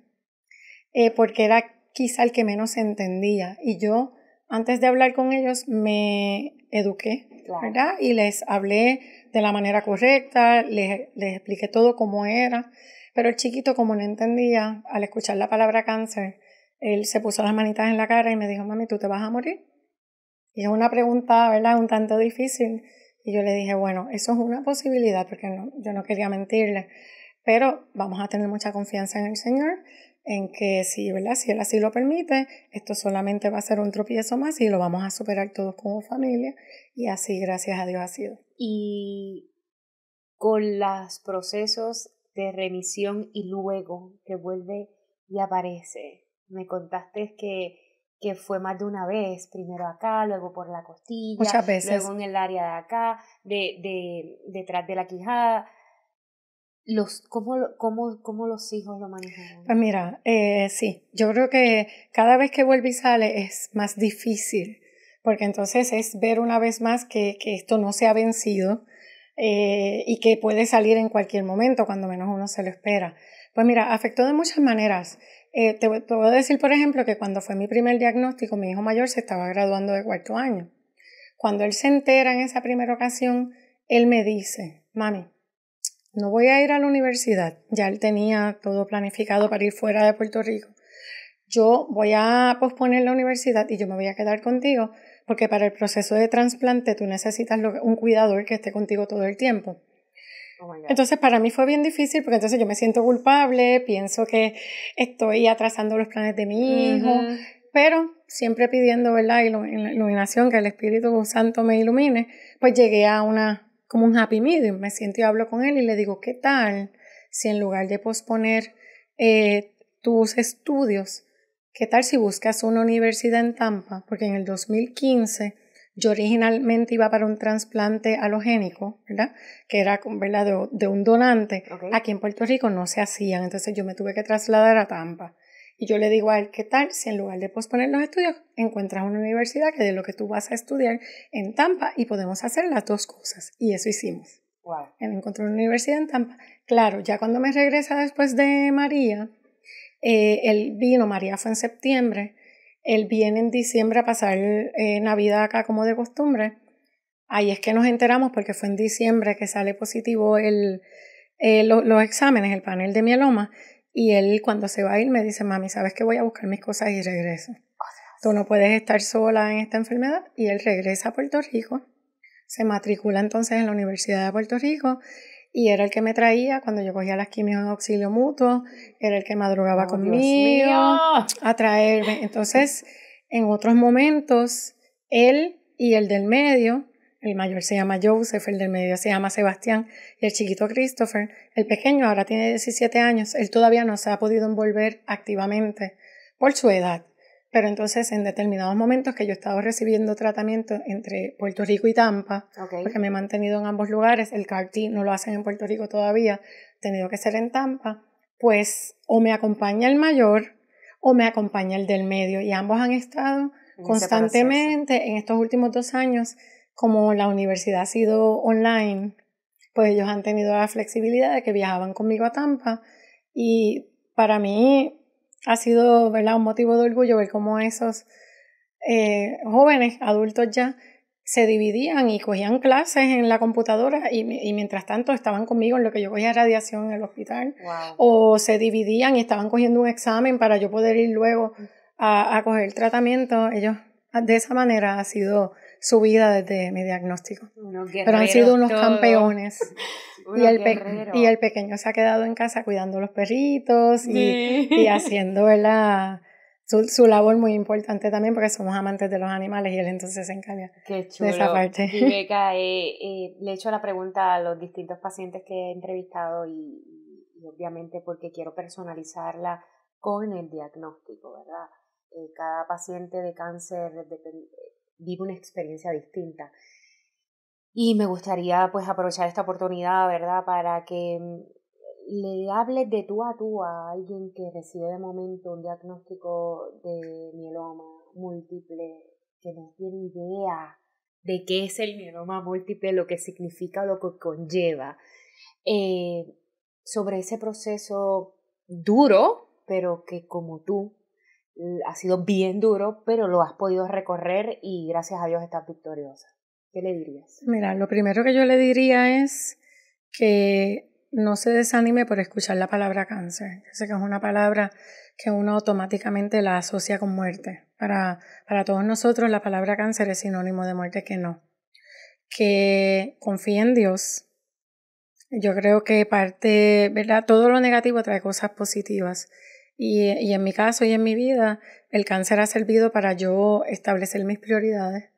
eh, porque era quizá el que menos entendía. Y yo, antes de hablar con ellos, me eduqué, ¿verdad? Y les hablé de la manera correcta, les, les expliqué todo cómo era. Pero el chiquito, como no entendía, al escuchar la palabra cáncer, él se puso las manitas en la cara y me dijo, mami, ¿tú te vas a morir? Y es una pregunta, ¿verdad? Un tanto difícil. Y yo le dije, bueno, eso es una posibilidad, porque yo no quería mentirle. Pero vamos a tener mucha confianza en el Señor, en que si, ¿verdad? si Él así lo permite, esto solamente va a ser un tropiezo más y lo vamos a superar todos como familia. Y así, gracias a Dios, ha sido. Y con los procesos de remisión y luego que vuelve y aparece. Me contaste que, que fue más de una vez, primero acá, luego por la costilla, Muchas veces. luego en el área de acá, de, de, detrás de la quijada. Los, ¿cómo, cómo, cómo los hijos lo manejan? Pues mira, eh, sí, yo creo que cada vez que vuelve y sale es más difícil, porque entonces es ver una vez más que, que esto no se ha vencido, eh, y que puede salir en cualquier momento cuando menos uno se lo espera. Pues mira, afectó de muchas maneras. Eh, te, voy a decir, por ejemplo, que cuando fue mi primer diagnóstico, mi hijo mayor se estaba graduando de cuarto año. Cuando él se entera en esa primera ocasión, él me dice, mami, no voy a ir a la universidad. Ya él tenía todo planificado para ir fuera de Puerto Rico. Yo voy a posponer la universidad y yo me voy a quedar contigo porque para el proceso de trasplante tú necesitas un cuidador que esté contigo todo el tiempo. Oh entonces para mí fue bien difícil porque entonces yo me siento culpable, pienso que estoy atrasando los planes de mi hijo, pero siempre pidiendo, ¿verdad? iluminación, que el Espíritu Santo me ilumine, pues llegué a una, como un happy medium, me siento y hablo con él y le digo, ¿qué tal si en lugar de posponer eh, tus estudios, ¿Qué tal si buscas una universidad en Tampa? Porque en el 2015 yo originalmente iba para un trasplante alogénico, ¿verdad? Que era, con De, de un donante. Aquí en Puerto Rico no se hacían, entonces yo me tuve que trasladar a Tampa. Y yo le digo a él, ¿qué tal si en lugar de posponer los estudios encuentras una universidad que de lo que tú vas a estudiar en Tampa y podemos hacer las dos cosas? Y eso hicimos. Wow. Encontré una universidad en Tampa. Claro, ya cuando me regresa después de María, eh, él vino, María fue en septiembre, él viene en diciembre a pasar eh, Navidad acá como de costumbre. Ahí es que nos enteramos porque fue en diciembre que sale positivo el, eh, lo, los exámenes, el panel de mieloma. Y él cuando se va a ir me dice, mami, ¿sabes que voy a buscar mis cosas y regreso? Tú no puedes estar sola en esta enfermedad. Y él regresa a Puerto Rico, se matricula entonces en la Universidad de Puerto Rico y era el que me traía cuando yo cogía las quimios en auxilio mutuo, era el que madrugaba oh, conmigo a traerme. Entonces, en otros momentos, él y el del medio, el mayor se llama Joseph, el del medio se llama Sebastián y el chiquito Christopher, el pequeño ahora tiene 17 años, él todavía no se ha podido envolver activamente por su edad. Pero entonces en determinados momentos que yo he estado recibiendo tratamiento entre Puerto Rico y Tampa, porque me he mantenido en ambos lugares, el CAR-T no lo hacen en Puerto Rico todavía, he tenido que ser en Tampa, pues o me acompaña el mayor o me acompaña el del medio y ambos han estado constantemente en estos últimos dos años, como la universidad ha sido online, pues ellos han tenido la flexibilidad de que viajaban conmigo a Tampa y para mí ha sido ¿verdad? un motivo de orgullo ver cómo esos eh, jóvenes, adultos ya, se dividían y cogían clases en la computadora y, y, mientras tanto estaban conmigo en lo que yo cogía radiación en el hospital. O se dividían y estaban cogiendo un examen para yo poder ir luego a, a coger tratamiento. Ellos, ah, de esa manera ha sido su vida desde mi diagnóstico. Pero han sido unos campeones. y, el pequeño se ha quedado en casa cuidando los perritos y, haciendo Su, labor muy importante también porque somos amantes de los animales y él entonces se encarga de esa parte. Y Beca, eh, eh, le he hecho la pregunta a los distintos pacientes que he entrevistado y, obviamente porque quiero personalizarla con el diagnóstico, ¿verdad? Eh, cada paciente de cáncer vive una experiencia distinta. Y me gustaría pues aprovechar esta oportunidad, ¿verdad? Para que mm, le hables de tú a tú a alguien que recibe de momento un diagnóstico de mieloma múltiple, que no tiene idea de qué es el mieloma múltiple, lo que significa, lo que conlleva, eh, sobre ese proceso duro, pero que como tú ha sido bien duro, pero lo has podido recorrer y gracias a Dios estás victoriosa. ¿Qué le dirías? Mira, lo primero que yo le diría es que no se desanime por escuchar la palabra cáncer. Yo sé que es una palabra que uno automáticamente la asocia con muerte. Para, para todos nosotros la palabra cáncer es sinónimo de muerte que no. Que confíe en Dios. Yo creo que parte, ¿verdad? Todo lo negativo trae cosas positivas. y en mi caso y en mi vida, el cáncer ha servido para yo establecer mis prioridades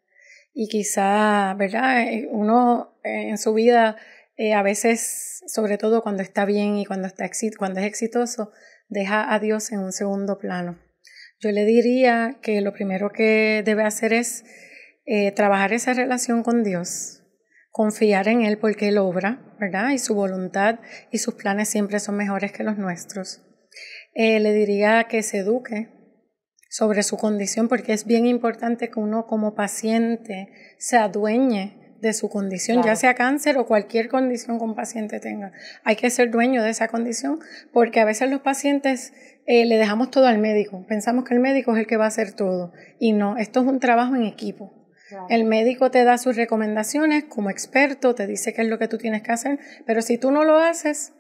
y quizá, ¿verdad? Eh, uno eh, en su vida eh, a veces, sobre todo cuando está bien y cuando, está cuando es exitoso, deja a Dios en un segundo plano. Yo le diría que lo primero que debe hacer es trabajar esa relación con Dios, confiar en Él porque Él obra, ¿verdad? Y su voluntad y sus planes siempre son mejores que los nuestros. le diría que se eduque, sobre su condición, porque es bien importante que uno como paciente se adueñe de su condición, ya sea cáncer o cualquier condición que un paciente tenga. Hay que ser dueño de esa condición, porque a veces los pacientes eh, le dejamos todo al médico, pensamos que el médico es el que va a hacer todo, y no, esto es un trabajo en equipo. El médico te da sus recomendaciones como experto, te dice qué es lo que tú tienes que hacer, pero si tú no lo haces,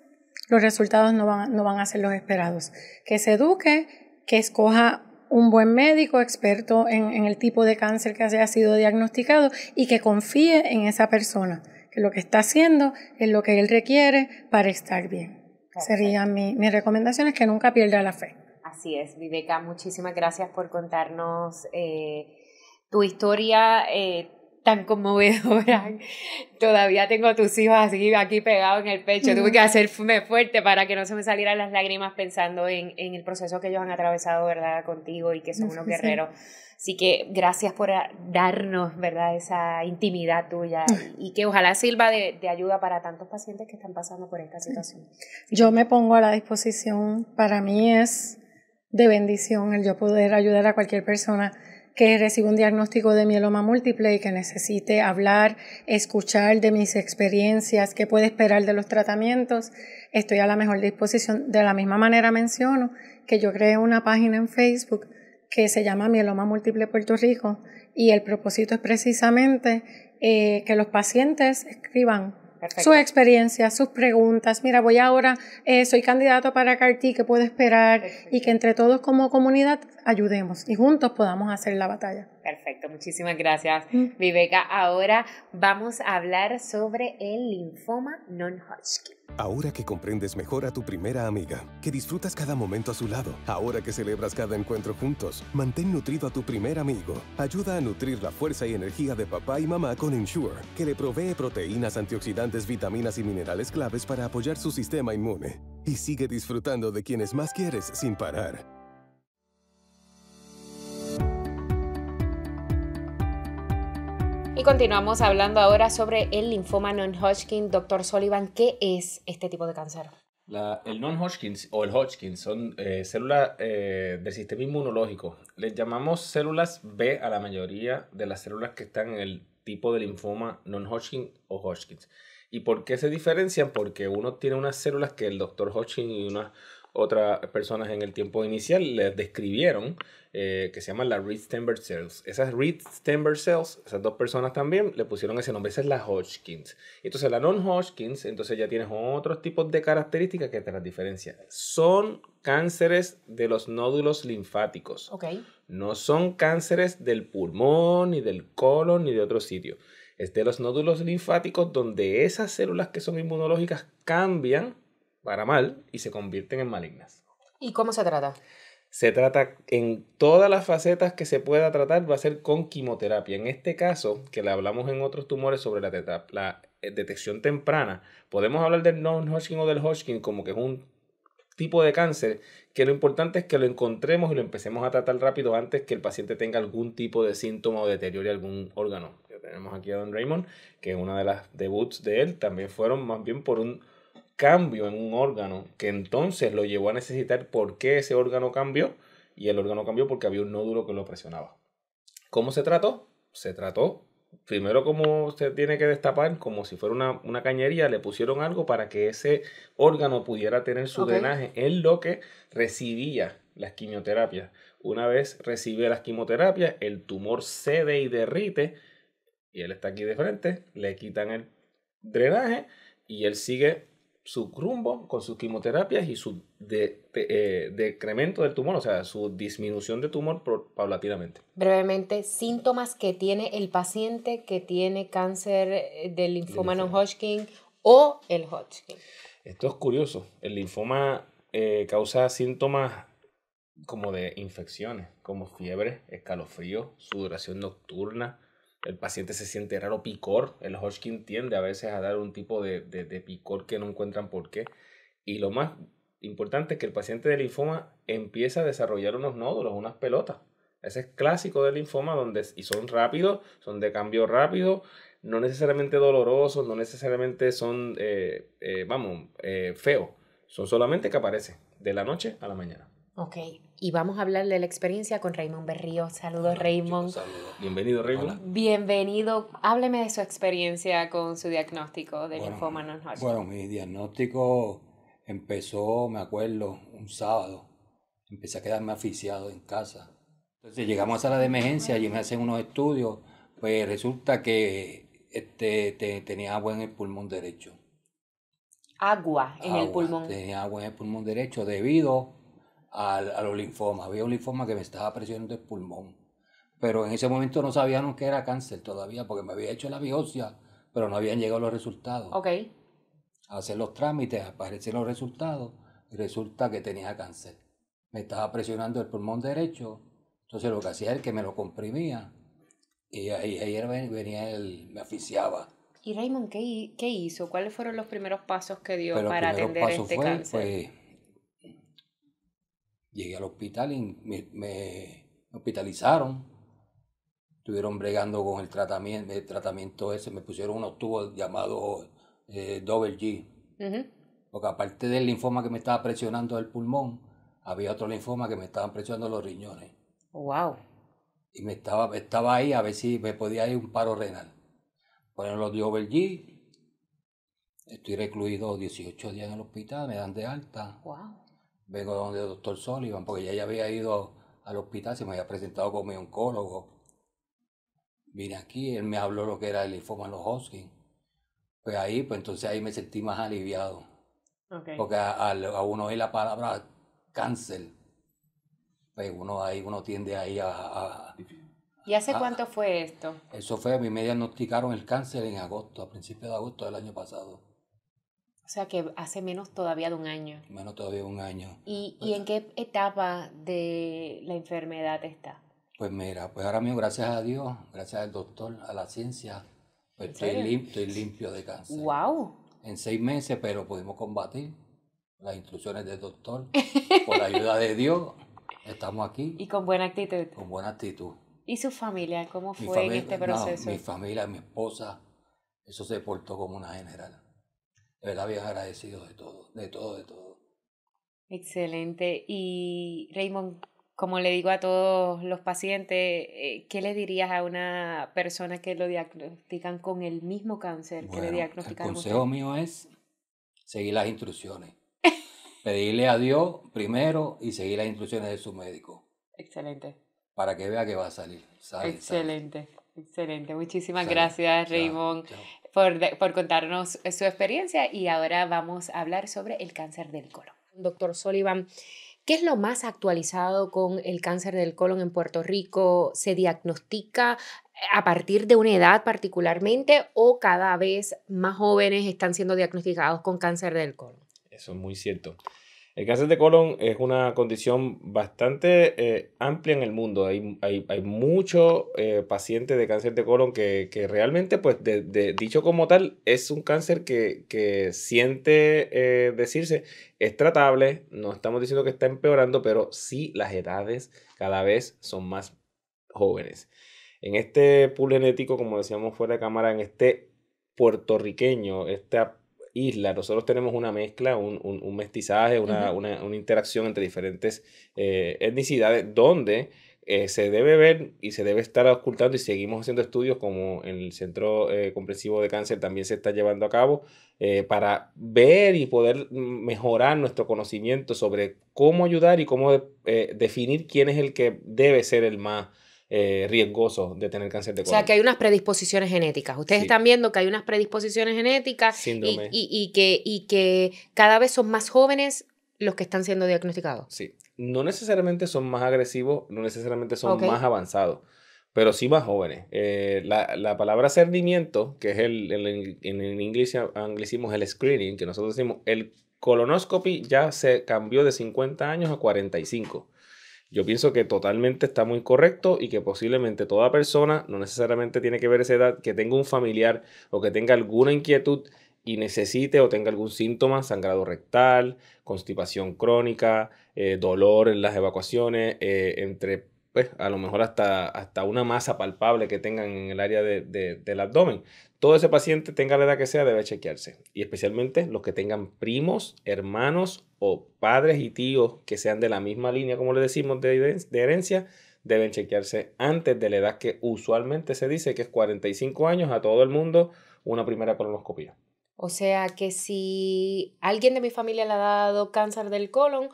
los resultados no van, no van a ser los esperados. Que se eduque, que escoja un buen médico experto en, el tipo de cáncer que haya sido diagnosticado y que confíe en esa persona, que lo que está haciendo es lo que él requiere para estar bien. sería Serían mi, recomendación es que nunca pierda la fe. Así es, Viveca, muchísimas gracias por contarnos eh, tu historia, eh, tan conmovedora. Todavía tengo tus hijos así aquí pegados en el pecho. Tuve que hacerme fuerte para que no se me salieran las lágrimas pensando en, en el proceso que ellos han atravesado, ¿verdad? Contigo y que son unos guerreros. Así que gracias por darnos, ¿verdad? Esa intimidad tuya y, que ojalá sirva de, de, ayuda para tantos pacientes que están pasando por esta situación. Yo me pongo a la disposición. Para mí es de bendición el yo poder ayudar a cualquier persona que reciba un diagnóstico de mieloma múltiple y que necesite hablar, escuchar de mis experiencias, qué puede esperar de los tratamientos, estoy a la mejor disposición. De la misma manera menciono que yo creé una página en Facebook que se llama Mieloma Múltiple Puerto Rico y el propósito es precisamente eh, que los pacientes escriban su experiencia, sus preguntas. Mira, voy ahora, eh, soy candidato para CARTI, que puedo esperar? Y que entre todos como comunidad ayudemos y juntos podamos hacer la batalla. Perfecto, muchísimas gracias, mm. Viveca. Ahora vamos a hablar sobre el linfoma non-Hodgkin. Ahora que comprendes mejor a tu primera amiga, que disfrutas cada momento a su lado, ahora que celebras cada encuentro juntos, mantén nutrido a tu primer amigo. Ayuda a nutrir la fuerza y energía de papá y mamá con Ensure, que le provee proteínas, antioxidantes, vitaminas y minerales claves para apoyar su sistema inmune. Y sigue disfrutando de quienes más quieres sin parar. Y continuamos hablando ahora sobre el linfoma non-Hodgkin. Doctor Sullivan, ¿qué es este tipo de cáncer? el non-Hodgkin o el Hodgkin son eh, células eh, del sistema inmunológico. Les llamamos células B a la mayoría de las células que están en el tipo de linfoma non-Hodgkin o Hodgkin. ¿Y por qué se diferencian? Porque uno tiene unas células que el doctor Hodgkin y unas otras personas en el tiempo inicial les describieron, eh, que se llaman las Reed sternberg Cells. Esas Reed sternberg Cells, esas dos personas también le pusieron ese nombre, esa es la Hodgkins. Entonces la non-Hodgkins, entonces ya tienes otros tipos de características que te las diferencian. Son cánceres de los nódulos linfáticos. Okay. No son cánceres del pulmón, ni del colon, ni de otro sitio. Es de los nódulos linfáticos donde esas células que son inmunológicas cambian para mal y se convierten en malignas. ¿Y cómo se trata? Se trata en todas las facetas que se pueda tratar, va a ser con quimioterapia. En este caso, que le hablamos en otros tumores sobre la, eh, detección temprana, podemos hablar del non-Hodgkin o del Hodgkin como que es un tipo de cáncer, que lo importante es que lo encontremos y lo empecemos a tratar rápido antes que el paciente tenga algún tipo de síntoma o deteriore algún órgano. Tenemos aquí a Don Raymond, que una de las debuts de él también fueron más bien por un cambio en un órgano que entonces lo llevó a necesitar por qué ese órgano cambió y el órgano cambió porque había un nódulo que lo presionaba. ¿Cómo se trató? Se trató primero como se tiene que destapar, como si fuera una, cañería, le pusieron algo para que ese órgano pudiera tener su drenaje en lo que recibía las quimioterapias. Una vez recibe las quimioterapias, el tumor cede y derrite, y él está aquí de frente, le quitan el drenaje y él sigue su rumbo con sus quimioterapias y su eh, decremento del tumor, o sea, su disminución de tumor paulatinamente. Brevemente, síntomas que tiene el paciente que tiene cáncer eh, del linfoma no Hodgkin o el Hodgkin. Esto es curioso. El linfoma eh, causa síntomas como de infecciones, como fiebre, escalofrío, sudoración nocturna, el paciente se siente raro, picor. El Hodgkin tiende a veces a dar un tipo de, picor que no encuentran por qué. Y lo más importante es que el paciente de linfoma empieza a desarrollar unos nódulos, unas pelotas. Ese es clásico del linfoma donde, y son rápidos, son de cambio rápido, no necesariamente dolorosos, no necesariamente son, eh, eh, vamos, eh, feos. Son solamente que aparecen de la noche a la mañana. Ok, y vamos a hablar de la experiencia con Raymond Berrío. Saludos, Raymond. saludos. Bienvenido, Raymond. Bienvenido. Hábleme de su experiencia con su diagnóstico de linfoma no Bueno, mi diagnóstico empezó, me acuerdo, un sábado. Empecé a quedarme asfixiado en casa. Entonces llegamos a la de emergencia y me hacen unos estudios. Pues resulta que este, tenía agua en el pulmón derecho. Agua en el pulmón. Tenía agua en el pulmón derecho debido a, los linfomas. Había un linfoma que me estaba presionando el pulmón. Pero en ese momento no sabían que era cáncer todavía, porque me había hecho la biopsia, pero no habían llegado los resultados. Ok. hacer los trámites, aparecen los resultados, y resulta que tenía cáncer. Me estaba presionando el pulmón derecho, entonces lo que hacía es que me lo comprimía, y ahí ayer venía el... me asfixiaba. ¿Y Raymond qué, hizo? ¿Cuáles fueron los primeros pasos que dio para atender este cáncer? Pues, Llegué al hospital y me, hospitalizaron. Estuvieron bregando con el tratamiento, tratamiento ese. Me pusieron unos tubos llamados eh, Double G. Porque aparte del linfoma que me estaba presionando el pulmón, había otro linfoma que me estaban presionando los riñones. ¡Wow! Y me estaba, estaba ahí a ver si me podía ir un paro renal. Ponen los Double G. Estoy recluido 18 días en el hospital, me dan de alta. ¡Wow! vengo donde el doctor Sullivan, porque ya, había ido al hospital, se me había presentado como mi oncólogo. Vine aquí, él me habló lo que era el linfoma en los hoskins. Pues ahí, pues entonces ahí me sentí más aliviado. Porque a, uno oír la palabra cáncer, pues uno ahí, uno tiende ahí a... a ¿Y hace cuánto fue esto? Eso fue, a mí me diagnosticaron el cáncer en agosto, a principios de agosto del año pasado. O sea que hace menos todavía de un año. Menos todavía de un año. ¿Y, pues en qué etapa de la enfermedad está? Pues mira, pues ahora mismo, gracias a Dios, gracias al doctor, a la ciencia, pues estoy, limpio de cáncer. ¡Wow! En seis meses, pero pudimos combatir las instrucciones del doctor. Por la ayuda de Dios, estamos aquí. Y con buena actitud. Con buena actitud. ¿Y su familia? ¿Cómo fue en este proceso? mi familia, mi esposa, eso se portó como una general de verdad bien agradecido de todo, de todo, de todo. Excelente. Y Raymond, como le digo a todos los pacientes, eh, ¿qué le dirías a una persona que lo diagnostican con el mismo cáncer que le diagnostican? El consejo mío es seguir las instrucciones. Pedirle a Dios primero y seguir las instrucciones de su médico. Excelente. Para que vea que va a salir. excelente, excelente. Muchísimas gracias, Raymond por, por contarnos eh, su experiencia y ahora vamos a hablar sobre el cáncer del colon. Doctor Sullivan, ¿Qué es lo más actualizado con el cáncer del colon en Puerto Rico? ¿Se diagnostica eh, a partir de una edad particularmente o cada vez más jóvenes están siendo diagnosticados con cáncer del colon? Eso es muy cierto. El cáncer de colon es una condición bastante eh, amplia en el mundo. Hay, muchos eh, pacientes de cáncer de colon que, realmente, pues de, dicho como tal, es un cáncer que, siente eh, decirse es tratable. No estamos diciendo que está empeorando, pero sí las edades cada vez son más jóvenes. En este pool genético, como decíamos fuera de cámara, en este puertorriqueño, este isla. Nosotros tenemos una mezcla, un, mestizaje, una, interacción entre diferentes eh, etnicidades donde eh, se debe ver y se debe estar ocultando y seguimos haciendo estudios como en el Centro eh, Comprensivo de Cáncer también se está llevando a cabo para ver y poder mejorar nuestro conocimiento sobre cómo ayudar y cómo definir quién es el que debe ser el más eh, riesgoso de tener cáncer de colon. O sea, que hay unas predisposiciones genéticas. Ustedes están viendo que hay unas predisposiciones genéticas y, que, y que cada vez son más jóvenes los que están siendo diagnosticados. Sí, no necesariamente son más agresivos, no necesariamente son más avanzados, pero sí más jóvenes. Eh, la, palabra cernimiento, que es el, en inglés anglicismo el screening, que nosotros decimos, el colonoscopy ya se cambió de 50 años a 45. Yo pienso que totalmente está muy correcto y que posiblemente toda persona, no necesariamente tiene que ver esa edad, que tenga un familiar o que tenga alguna inquietud y necesite o tenga algún síntoma, sangrado rectal, constipación crónica, eh, dolor en las evacuaciones, eh, entre pues a lo mejor hasta, una masa palpable que tengan en el área del abdomen. Todo ese paciente, tenga la edad que sea, debe chequearse. Y especialmente los que tengan primos, hermanos o padres y tíos que sean de la misma línea, como le decimos, de, herencia, deben chequearse antes de la edad que usualmente se dice que es 45 años a todo el mundo una primera colonoscopia. O sea que si alguien de mi familia le ha dado cáncer del colon,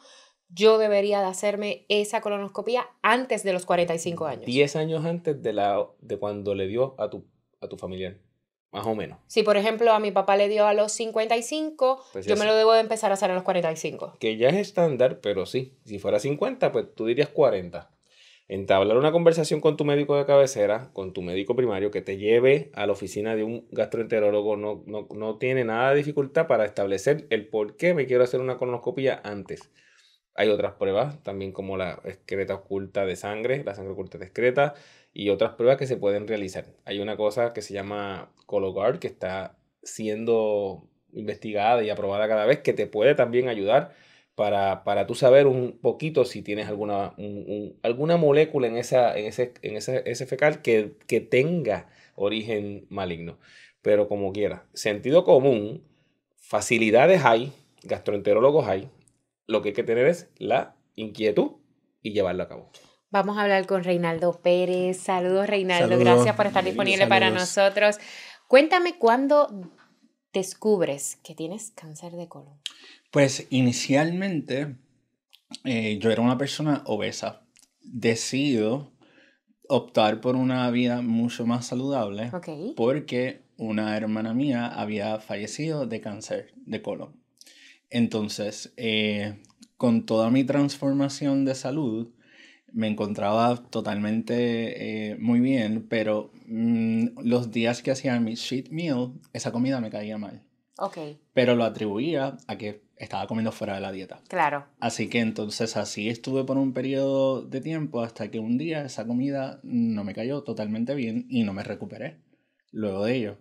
yo debería de hacerme esa colonoscopia antes de los 45 años. 10 años antes de, la, de cuando le dio a tu, a tu familiar, más o menos. Si, por ejemplo, a mi papá le dio a los 55, pues yo me lo debo de empezar a hacer a los 45. Que ya es estándar, pero sí. Si fuera 50, pues tú dirías 40. Entablar una conversación con tu médico de cabecera, con tu médico primario, que te lleve a la oficina de un gastroenterólogo, no, no, no tiene nada de dificultad para establecer el por qué me quiero hacer una colonoscopia antes hay otras pruebas, también como la excreta oculta de sangre, la sangre oculta de excreta, y otras pruebas que se pueden realizar. Hay una cosa que se llama Cologuard, que está siendo investigada y aprobada cada vez, que te puede también ayudar para, tú saber un poquito si tienes alguna, alguna molécula en, esa, en, ese, fecal que, que tenga origen maligno. Pero como quiera, sentido común, facilidades hay, gastroenterólogos hay, lo que hay que tener es la inquietud y llevarlo a cabo. Vamos a hablar con Reinaldo Pérez. Saludos, Reinaldo. Gracias por estar disponible para nosotros. Cuéntame cuándo descubres que tienes cáncer de colon. Pues inicialmente eh, yo era una persona obesa. Decido optar por una vida mucho más saludable porque una hermana mía había fallecido de cáncer de colon. Entonces, eh, con toda mi transformación de salud, me encontraba totalmente eh, muy bien, pero mm, los días que hacía mi cheat meal, esa comida me caía mal. Ok. Pero lo atribuía a que estaba comiendo fuera de la dieta. Claro. Así que entonces así estuve por un periodo de tiempo hasta que un día esa comida no me cayó totalmente bien y no me recuperé luego de ello.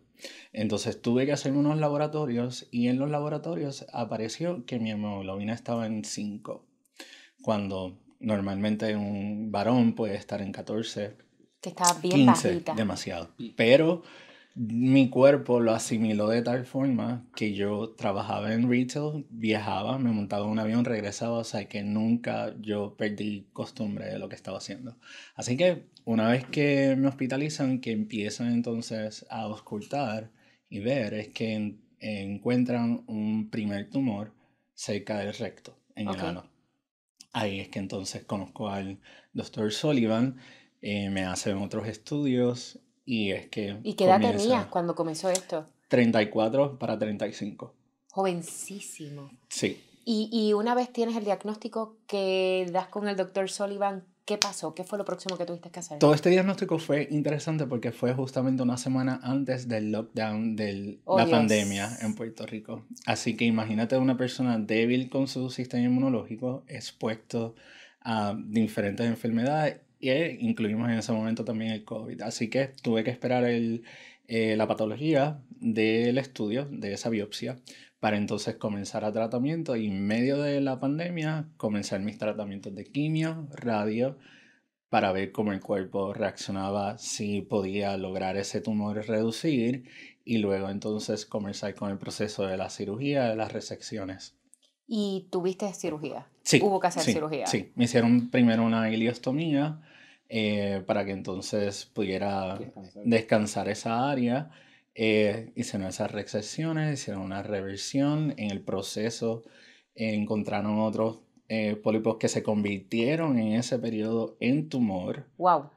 Entonces tuve que hacer unos laboratorios y en los laboratorios apareció que mi hemoglobina estaba en 5, cuando normalmente un varón puede estar en 14. Que estaba bien 15, Demasiado. Pero mi cuerpo lo asimiló de tal forma que yo trabajaba en retail, viajaba, me montaba en un avión, regresaba, o sea que nunca yo perdí costumbre de lo que estaba haciendo. Así que una vez que me hospitalizan, que empiezan entonces a auscultar y ver, es que encuentran un primer tumor cerca del recto, en el ano. Ahí es que entonces conozco al doctor Sullivan, eh, me hacen otros estudios y es que. ¿Y qué edad tenías cuando comenzó esto? 34 para 35. Jovencísimo. Sí. Y, una vez tienes el diagnóstico que das con el doctor Sullivan, ¿Qué pasó? ¿Qué fue lo próximo que tuviste que hacer? Todo este diagnóstico fue interesante porque fue justamente una semana antes del lockdown de oh, la pandemia en Puerto Rico. Así que imagínate una persona débil con su sistema inmunológico expuesto a diferentes enfermedades y incluimos en ese momento también el COVID. Así que tuve que esperar el, eh, la patología del estudio, de esa biopsia, para entonces comenzar a tratamiento y en medio de la pandemia comenzar mis tratamientos de quimio, radio, para ver cómo el cuerpo reaccionaba, si podía lograr ese tumor reducir y luego entonces comenzar con el proceso de la cirugía, de las resecciones. ¿Y tuviste cirugía? Sí. ¿Hubo que hacer cirugía? Sí, me hicieron primero una iliostomía eh, para que entonces pudiera descansar, esa área. Eh, hicieron esas recesiones, hicieron una reversión. En el proceso encontraron otros eh, pólipos que se convirtieron en ese periodo en tumor. ¡Wow!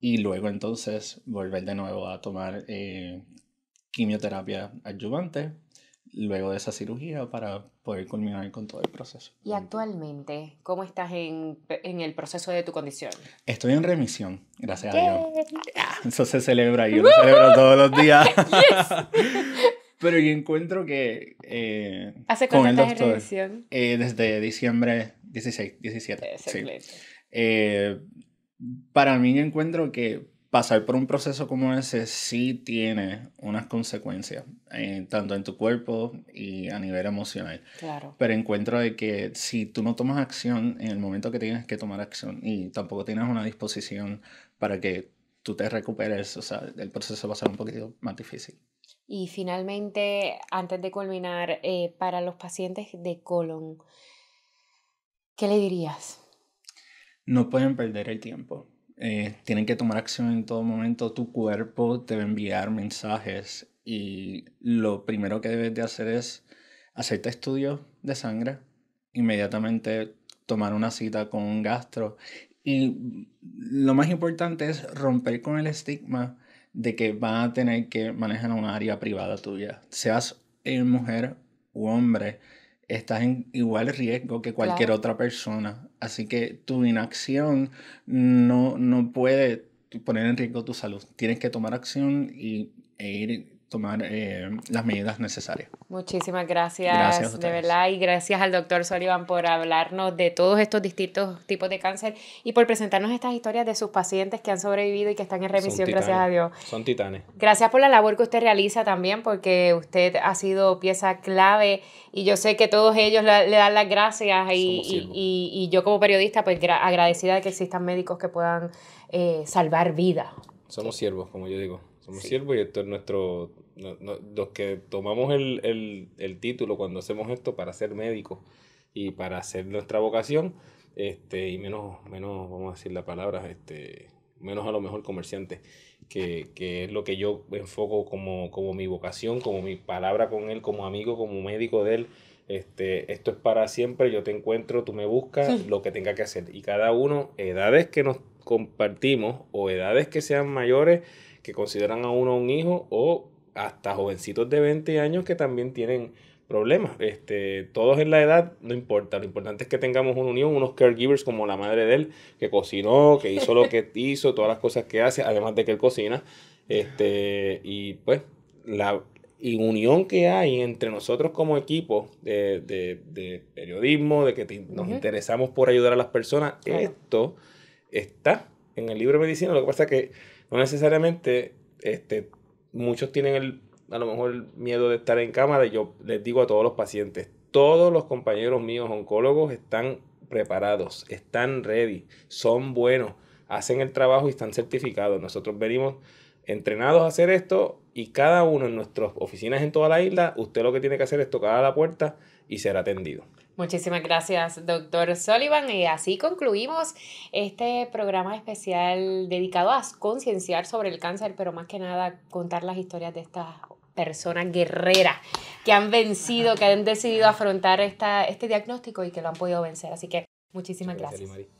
Y luego entonces volver de nuevo a tomar quimioterapia adyuvante luego de esa cirugía para poder culminar con todo el proceso. ¿Y actualmente cómo estás en, el proceso de tu condición? Estoy en remisión, gracias a Dios. Ah, eso se celebra y yo lo celebro todos los días. Pero yo encuentro que... Eh, ¿Hace cuánto estás en remisión? Eh, desde diciembre 16, 17. Eh, para mí encuentro que pasar por un proceso como ese sí tiene unas consecuencias, eh, tanto en tu cuerpo y a nivel emocional. Claro. Pero encuentro de que si tú no tomas acción en el momento que tienes que tomar acción y tampoco tienes una disposición para que tú te recuperes, o sea, el proceso va a ser un poquito más difícil. Y finalmente, antes de culminar, eh, para los pacientes de colon, ¿qué le dirías? No pueden perder el tiempo eh, tienen que tomar acción en todo momento, tu cuerpo debe enviar mensajes y lo primero que debes de hacer es hacerte estudios de sangre, inmediatamente tomar una cita con un gastro y lo más importante es romper con el estigma de que va a tener que manejar un área privada tuya, seas eh, mujer u hombre estás en igual riesgo que cualquier otra persona. Así que tu inacción no, no puede poner en riesgo tu salud. Tienes que tomar acción y, e ir tomar eh, las medidas necesarias. Muchísimas gracias, de verdad, y gracias al doctor Sullivan por hablarnos de todos estos distintos tipos de cáncer y por presentarnos estas historias de sus pacientes que han sobrevivido y que están en remisión, gracias a Dios. Son titanes. Gracias por la labor que usted realiza también, porque usted ha sido pieza clave y yo sé que todos ellos le dan las gracias y, y, y, yo como periodista, pues agradecida de que existan médicos que puedan eh, salvar vidas. Somos siervos, como yo digo como y esto es nuestro. los que tomamos el, el, el, título cuando hacemos esto para ser médicos y para hacer nuestra vocación, este, y menos, menos, vamos a decir la palabra, este, menos a lo mejor comerciantes, que, que, es lo que yo enfoco como, como mi vocación, como mi palabra con él, como amigo, como médico de él. Este, esto es para siempre, yo te encuentro, tú me buscas, lo que tenga que hacer. Y cada uno, edades que nos compartimos o edades que sean mayores, que consideran a uno un hijo o hasta jovencitos de 20 años que también tienen problemas. Este, todos en la edad, no importa. Lo importante es que tengamos una unión, unos caregivers como la madre de él, que cocinó, que hizo lo que hizo, todas las cosas que hace, además de que él cocina. Este, y pues, la unión que hay entre nosotros como equipo de, periodismo, de que nos interesamos por ayudar a las personas, esto está en el libro de medicina. Lo que pasa es que no necesariamente, este, muchos tienen el, a lo mejor el miedo de estar en cámara. yo les digo a todos los pacientes, todos los compañeros míos oncólogos están preparados, están ready, son buenos, hacen el trabajo y están certificados. Nosotros venimos entrenados a hacer esto y cada uno en nuestras oficinas en toda la isla, usted lo que tiene que hacer es tocar a la puerta y ser atendido. Muchísimas gracias, doctor Sullivan. Y así concluimos este programa especial dedicado a concienciar sobre el cáncer, pero más que nada contar las historias de estas personas guerreras que han vencido, que han decidido afrontar esta, este diagnóstico y que lo han podido vencer. Así que muchísimas gracias.